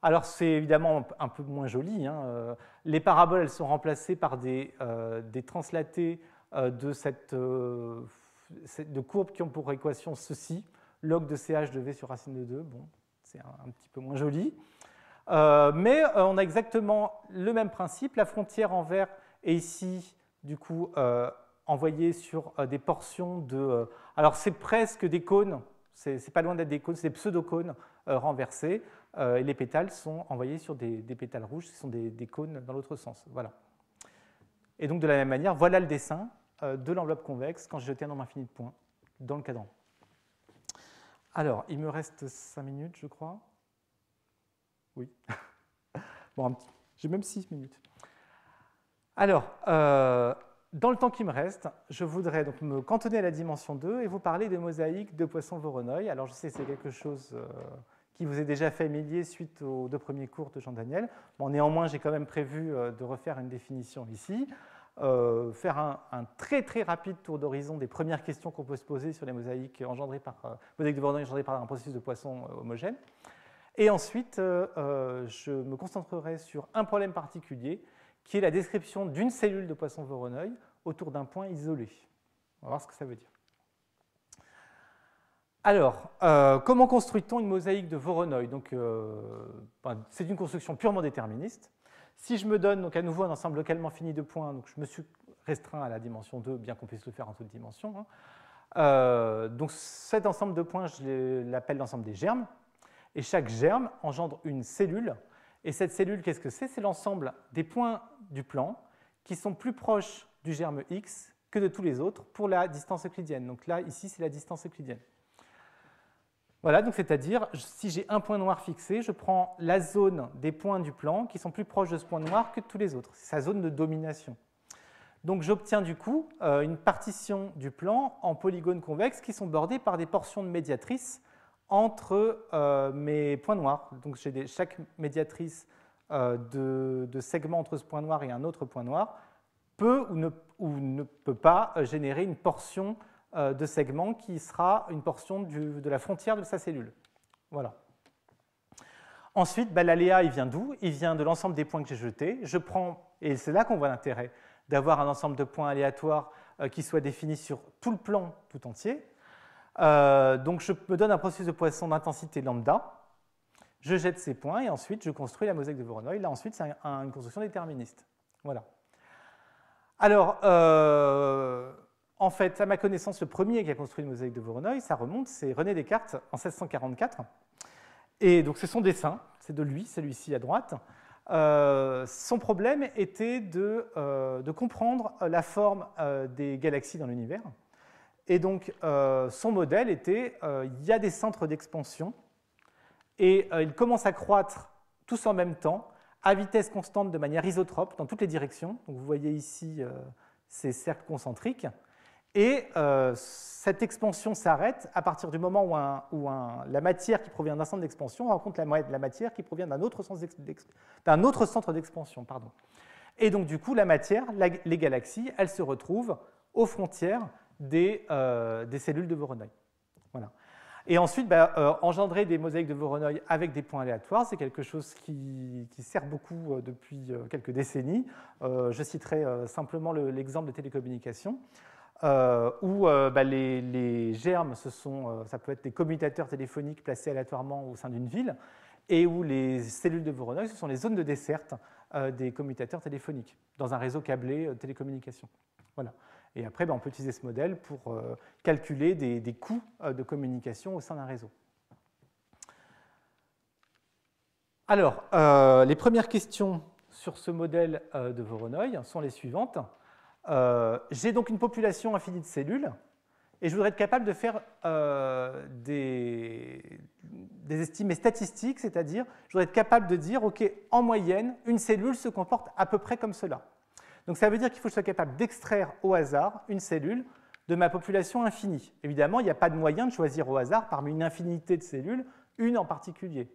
Alors, c'est évidemment un peu moins joli. Hein, euh, les paraboles, elles sont remplacées par des, euh, des translatés de, cette, de courbes qui ont pour équation ceci, log de ch de v sur racine de 2. Bon, c'est un, petit peu moins joli. Euh, mais euh, on a exactement le même principe. La frontière en vert est ici, du coup, euh, envoyée sur des portions de... alors, c'est presque des cônes, c'est pas loin d'être des cônes, c'est des pseudo-cônes renversés. et les pétales sont envoyés sur des, pétales rouges, ce sont des, cônes dans l'autre sens. Voilà. Et donc, de la même manière, voilà le dessin de l'enveloppe convexe quand j'ai jeté un nombre infini de points dans le cadran. Alors, il me reste 5 minutes, je crois. Oui. [LAUGHS] bon, j'ai même 6 minutes. Alors, euh, dans le temps qui me reste, je voudrais donc me cantonner à la dimension 2 et vous parler des mosaïques de poisson voronoi. Alors, je sais que c'est quelque chose euh, qui vous est déjà familier suite aux deux premiers cours de Jean-Daniel. néanmoins, j'ai quand même prévu euh, de refaire une définition ici. Euh, faire un, très très rapide tour d'horizon des premières questions qu'on peut se poser sur les mosaïques, engendrées par, euh, mosaïques de Voronoi engendrées par un processus de poisson euh, homogène. Et ensuite, je me concentrerai sur un problème particulier, qui est la description d'une cellule de poisson Voronoi autour d'un point isolé. On va voir ce que ça veut dire. Alors, comment construit-on une mosaïque de Voronoi ben, C'est une construction purement déterministe. Si je me donne donc à nouveau un ensemble localement fini de points, donc je me suis restreint à la dimension 2, bien qu'on puisse le faire en toute dimension. Hein, euh, donc cet ensemble de points, je l'appelle l'ensemble des germes. Et chaque germe engendre une cellule. Et cette cellule, qu'est-ce que c'est C'est l'ensemble des points du plan qui sont plus proches du germe X que de tous les autres pour la distance euclidienne. Donc là, ici, c'est la distance euclidienne. Voilà, donc c'est-à-dire, si j'ai un point noir fixé, je prends la zone des points du plan qui sont plus proches de ce point noir que tous les autres. C'est sa zone de domination. Donc j'obtiens du coup euh, une partition du plan en polygones convexes qui sont bordés par des portions de médiatrices entre euh, mes points noirs. Donc chaque médiatrice euh, de, segment entre ce point noir et un autre point noir peut ou ou ne peut pas générer une portion euh, de segment qui sera une portion de la frontière de sa cellule. Voilà. Ensuite, bah, l'aléa, il vient d'où Il vient de l'ensemble des points que j'ai jetés. Je prends, et c'est là qu'on voit l'intérêt d'avoir un ensemble de points aléatoires euh, qui soit défini sur tout le plan tout entier. Euh, donc je me donne un processus de poisson d'intensité lambda, je jette ces points et ensuite je construis la mosaïque de Voronoi. Là ensuite c'est une construction déterministe. Voilà. Alors, en fait, à ma connaissance, le premier qui a construit une mosaïque de Voronoi, ça remonte, c'est René Descartes en 1644. Et donc c'est son dessin, c'est de lui, celui-ci à droite. Euh, son problème était de, euh, comprendre la forme euh, des galaxies dans l'univers. Et donc son modèle était, il y a des centres d'expansion, et ils commencent à croître tous en même temps, à vitesse constante de manière isotrope, dans toutes les directions. Donc vous voyez ici ces cercles concentriques. Et euh, cette expansion s'arrête à partir du moment où, la matière qui provient d'un centre d'expansion rencontre la, matière qui provient d'un autre, centre d'expansion. Et donc, du coup, la matière, les galaxies, elles se retrouvent aux frontières des, euh, cellules de Voronoi. Et ensuite, bah, euh, engendrer des mosaïques de Voronoi avec des points aléatoires, c'est quelque chose qui, sert beaucoup depuis quelques décennies. je citerai simplement l'exemple des télécommunications. Euh, où euh, bah, les, germes, ce sont, euh, ça peut être des commutateurs téléphoniques placés aléatoirement au sein d'une ville, et où les cellules de Voronoi, ce sont les zones de desserte des commutateurs téléphoniques dans un réseau câblé de télécommunications. Voilà. Et après, bah, on peut utiliser ce modèle pour calculer des, coûts de communication au sein d'un réseau. Alors, les premières questions sur ce modèle de Voronoi sont les suivantes. Euh, j'ai donc une population infinie de cellules et je voudrais être capable de faire euh, des, des, estimés statistiques, c'est-à-dire je voudrais être capable de dire, OK, en moyenne, une cellule se comporte à peu près comme cela. Donc ça veut dire qu'il faut que je sois capable d'extraire au hasard une cellule de ma population infinie. Évidemment, il n'y a pas de moyen de choisir au hasard parmi une infinité de cellules, une en particulier.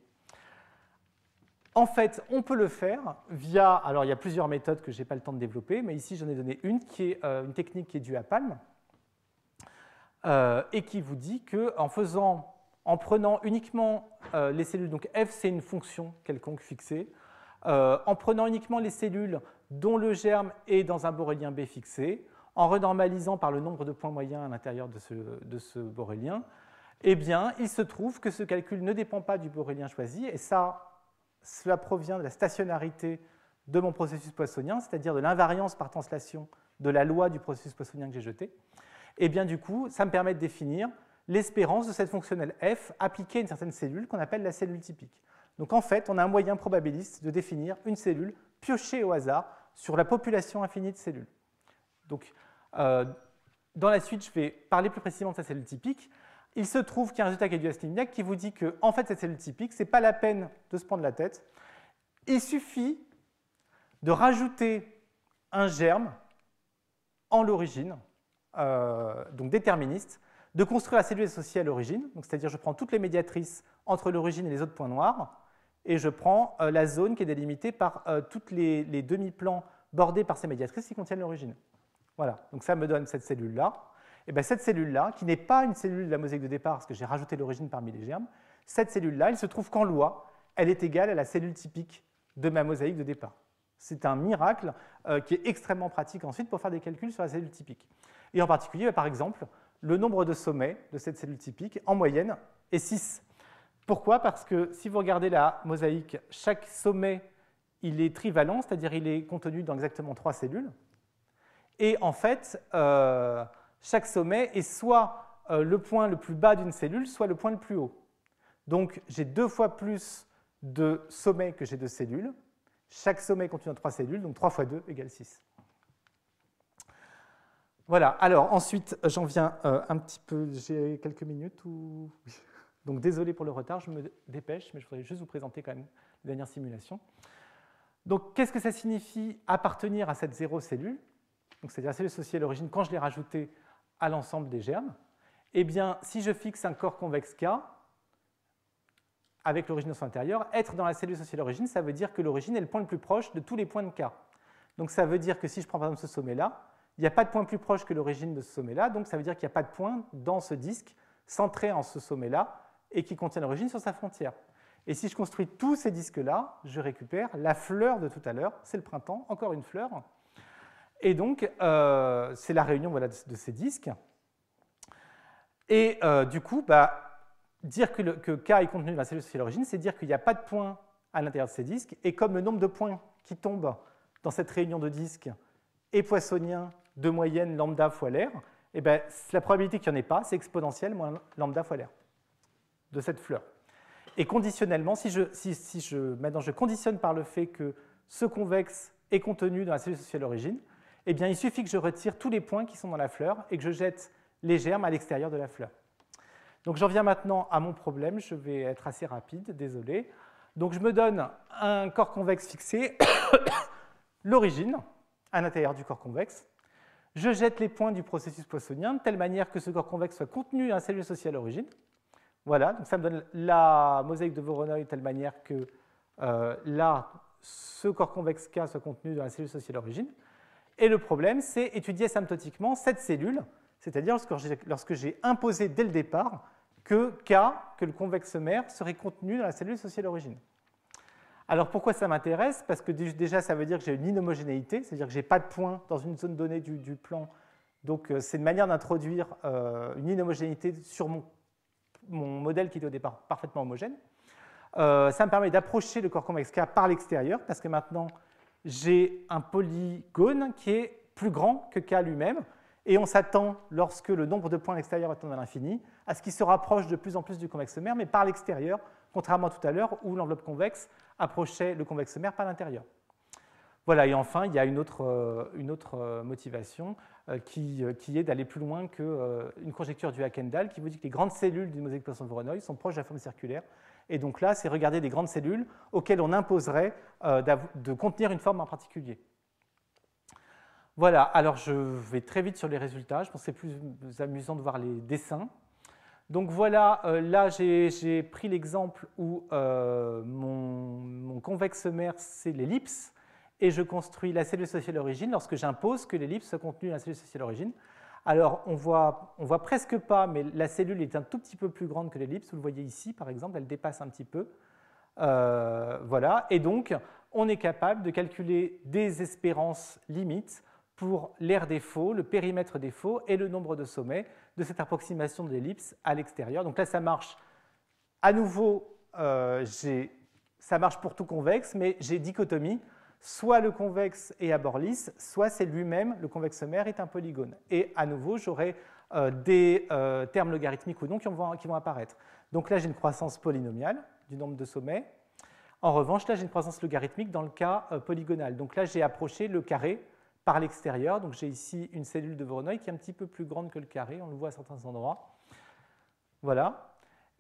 En fait, on peut le faire via, alors il y a plusieurs méthodes que je n'ai pas le temps de développer, mais ici j'en ai donné une qui est euh, une technique qui est due à Palm euh, et qui vous dit que en faisant, en prenant uniquement euh, les cellules, donc f c'est une fonction quelconque fixée, en prenant uniquement les cellules dont le germe est dans un borélien B fixé, en renormalisant par le nombre de points moyens à l'intérieur de ce, de ce borélien, eh bien, il se trouve que ce calcul ne dépend pas du borélien choisi, et ça, cela provient de la stationnarité de mon processus poissonien, c'est-à-dire de l'invariance par translation de la loi du processus poissonien que j'ai jeté, et eh bien du coup, ça me permet de définir l'espérance de cette fonctionnelle f appliquée à une certaine cellule qu'on appelle la cellule typique. Donc en fait, on a un moyen probabiliste de définir une cellule piochée au hasard sur la population infinie de cellules. Donc euh, dans la suite, je vais parler plus précisément de sa cellule typique, il se trouve qu'il y a un résultat qui est qui vous dit que, en fait, cette cellule typique, ce n'est pas la peine de se prendre la tête. Il suffit de rajouter un germe en l'origine, euh, donc déterministe, de construire la cellule associée à l'origine, c'est-à-dire je prends toutes les médiatrices entre l'origine et les autres points noirs, et je prends euh, la zone qui est délimitée par euh, tous les, les demi-plans bordés par ces médiatrices qui contiennent l'origine. Voilà, donc ça me donne cette cellule-là. Eh ben, cette cellule-là, qui n'est pas une cellule de la mosaïque de départ, parce que j'ai rajouté l'origine parmi les germes, cette cellule-là, il se trouve qu'en loi, elle est égale à la cellule typique de ma mosaïque de départ. C'est un miracle euh, qui est extrêmement pratique ensuite pour faire des calculs sur la cellule typique. Et en particulier, par exemple, le nombre de sommets de cette cellule typique, en moyenne, est 6. Pourquoi Parce que si vous regardez la mosaïque, chaque sommet, il est trivalent, c'est-à-dire il est contenu dans exactement trois cellules. Et en fait, euh, chaque sommet est soit euh, le point le plus bas d'une cellule, soit le point le plus haut. Donc j'ai deux fois plus de sommets que j'ai de cellules. Chaque sommet contient trois cellules, donc trois fois deux égale six. Voilà, alors ensuite j'en viens euh, un petit peu, j'ai quelques minutes ou... Donc désolé pour le retard, je me dépêche, mais je voudrais juste vous présenter quand même la dernière simulation. Donc qu'est-ce que ça signifie appartenir à cette zéro cellule C'est-à-dire celle associée à l'origine, quand je l'ai rajoutée à l'ensemble des germes, eh bien, si je fixe un corps convexe K avec l'origine dans son intérieur, être dans la cellule associée à l'origine, ça veut dire que l'origine est le point le plus proche de tous les points de K. Donc ça veut dire que si je prends par exemple ce sommet-là, il n'y a pas de point plus proche que l'origine de ce sommet-là, donc ça veut dire qu'il n'y a pas de point dans ce disque centré en ce sommet-là et qui contient l'origine sur sa frontière. Et si je construis tous ces disques-là, je récupère la fleur de tout à l'heure, c'est le printemps, encore une fleur, et donc, euh, c'est la réunion de, ces disques. Et euh, du coup, bah, dire que, K est contenu dans la cellule sociale d'origine, c'est dire qu'il n'y a pas de points à l'intérieur de ces disques. Et comme le nombre de points qui tombent dans cette réunion de disques est poissonien de moyenne lambda fois l'air, eh ben, la probabilité qu'il n'y en ait pas, c'est exponentielle moins lambda fois l'air de cette fleur. Et conditionnellement, si je, si je, je conditionne par le fait que ce convexe est contenu dans la cellule sociale d'origine, eh bien, il suffit que je retire tous les points qui sont dans la fleur et que je jette les germes à l'extérieur de la fleur. Donc j'en viens maintenant à mon problème, je vais être assez rapide, désolé. Donc je me donne un corps convexe fixé, [COUGHS] l'origine à l'intérieur du corps convexe. Je jette les points du processus poissonien de telle manière que ce corps convexe soit contenu dans la cellule sociale origine. Voilà, donc ça me donne la mosaïque de Voronoi de telle manière que euh, là, ce corps convexe K soit contenu dans la cellule sociale origine. Et le problème, c'est étudier asymptotiquement cette cellule, c'est-à-dire lorsque j'ai imposé dès le départ que K, que le convexe mère, serait contenu dans la cellule associée à l'origine. Alors pourquoi ça m'intéresse Parce que déjà, ça veut dire que j'ai une inhomogénéité, c'est-à-dire que je n'ai pas de point dans une zone donnée du, plan. Donc euh, c'est une manière d'introduire euh, une inhomogénéité sur mon, modèle qui était au départ parfaitement homogène. Euh, ça me permet d'approcher le corps convexe K par l'extérieur, parce que maintenant, j'ai un polygone qui est plus grand que K lui-même, et on s'attend, lorsque le nombre de points à l'extérieur va à l'infini, à ce qu'il se rapproche de plus en plus du convexe mère, mais par l'extérieur, contrairement à tout à l'heure où l'enveloppe convexe approchait le convexe mère par l'intérieur. Voilà, et enfin, il y a une autre, euh, euh, motivation euh, qui, est d'aller plus loin qu'une conjecture du Hackendall qui vous dit que les grandes cellules du mosaïque de voronoi sont proches de la forme circulaire et donc là, c'est regarder des grandes cellules auxquelles on imposerait euh, de contenir une forme en particulier. Voilà, alors je vais très vite sur les résultats. Je pense que c'est plus amusant de voir les dessins. Donc voilà, euh, là j'ai pris l'exemple où euh, mon, convexe mère, c'est l'ellipse, et je construis la cellule sociale d'origine lorsque j'impose que l'ellipse soit contenue la cellule sociale d'origine. Alors, on voit, voit presque pas, mais la cellule est un tout petit peu plus grande que l'ellipse. Vous le voyez ici, par exemple, elle dépasse un petit peu. Euh, voilà. Et donc, on est capable de calculer des espérances limites pour l'air défaut, le périmètre défaut et le nombre de sommets de cette approximation de l'ellipse à l'extérieur. Donc là, ça marche. À nouveau, euh, ça marche pour tout convexe, mais j'ai dichotomie soit le convexe est à bord lisse, soit c'est lui-même, le convexe sommaire est un polygone. Et à nouveau, j'aurai euh, des euh, termes logarithmiques ou non qui vont, apparaître. Donc là, j'ai une croissance polynomiale du nombre de sommets. En revanche, là, j'ai une croissance logarithmique dans le cas euh, polygonal. Donc là, j'ai approché le carré par l'extérieur. Donc j'ai ici une cellule de Voronoi qui est un petit peu plus grande que le carré, on le voit à certains endroits. Voilà.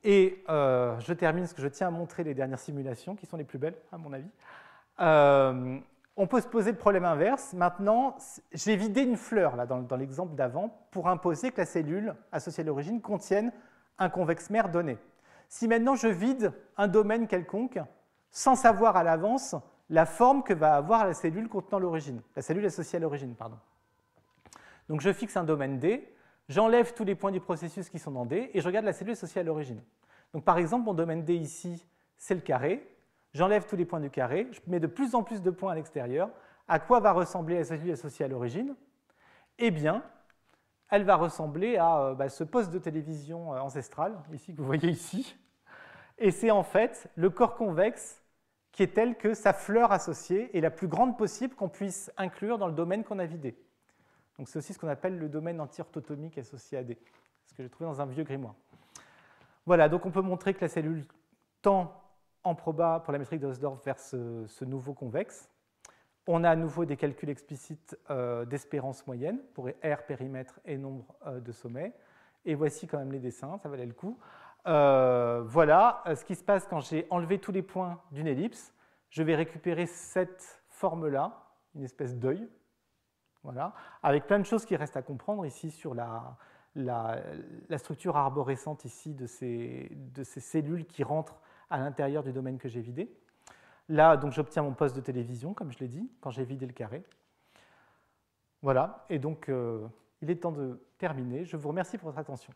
Et je termine ce que je tiens à montrer les dernières simulations, qui sont les plus belles, à mon avis. Euh, on peut se poser le problème inverse. Maintenant, j'ai vidé une fleur dans, l'exemple d'avant pour imposer que la cellule associée à l'origine contienne un convexe mère donné. Si maintenant je vide un domaine quelconque, sans savoir à l'avance la forme que va avoir la cellule contenant l'origine, la cellule associée à l'origine, pardon. Donc je fixe un domaine D, j'enlève tous les points du processus qui sont dans D et je regarde la cellule associée à l'origine. Donc par exemple, mon domaine D ici, c'est le carré, j'enlève tous les points du carré, je mets de plus en plus de points à l'extérieur, à quoi va ressembler la cellule associée à l'origine Eh bien, elle va ressembler à euh, bah, ce poste de télévision euh, ancestral, ici que vous voyez ici. Et c'est en fait le corps convexe qui est tel que sa fleur associée est la plus grande possible qu'on puisse inclure dans le domaine qu'on a vidé. Donc c'est aussi ce qu'on appelle le domaine anti-orthotomique associé à D, ce que j'ai trouvé dans un vieux grimoire. Voilà, donc on peut montrer que la cellule tend en proba pour la métrique Hausdorff vers ce, nouveau convexe. On a à nouveau des calculs explicites euh, d'espérance moyenne pour R périmètre et nombre euh, de sommets. Et voici quand même les dessins, ça valait le coup. Euh, voilà ce qui se passe quand j'ai enlevé tous les points d'une ellipse. Je vais récupérer cette forme-là, une espèce d'œil, voilà, avec plein de choses qui restent à comprendre ici sur la, structure arborescente ici de ces cellules qui rentrent à l'intérieur du domaine que j'ai vidé. Là, donc, j'obtiens mon poste de télévision, comme je l'ai dit, quand j'ai vidé le carré. Voilà, et donc, euh, il est temps de terminer. Je vous remercie pour votre attention.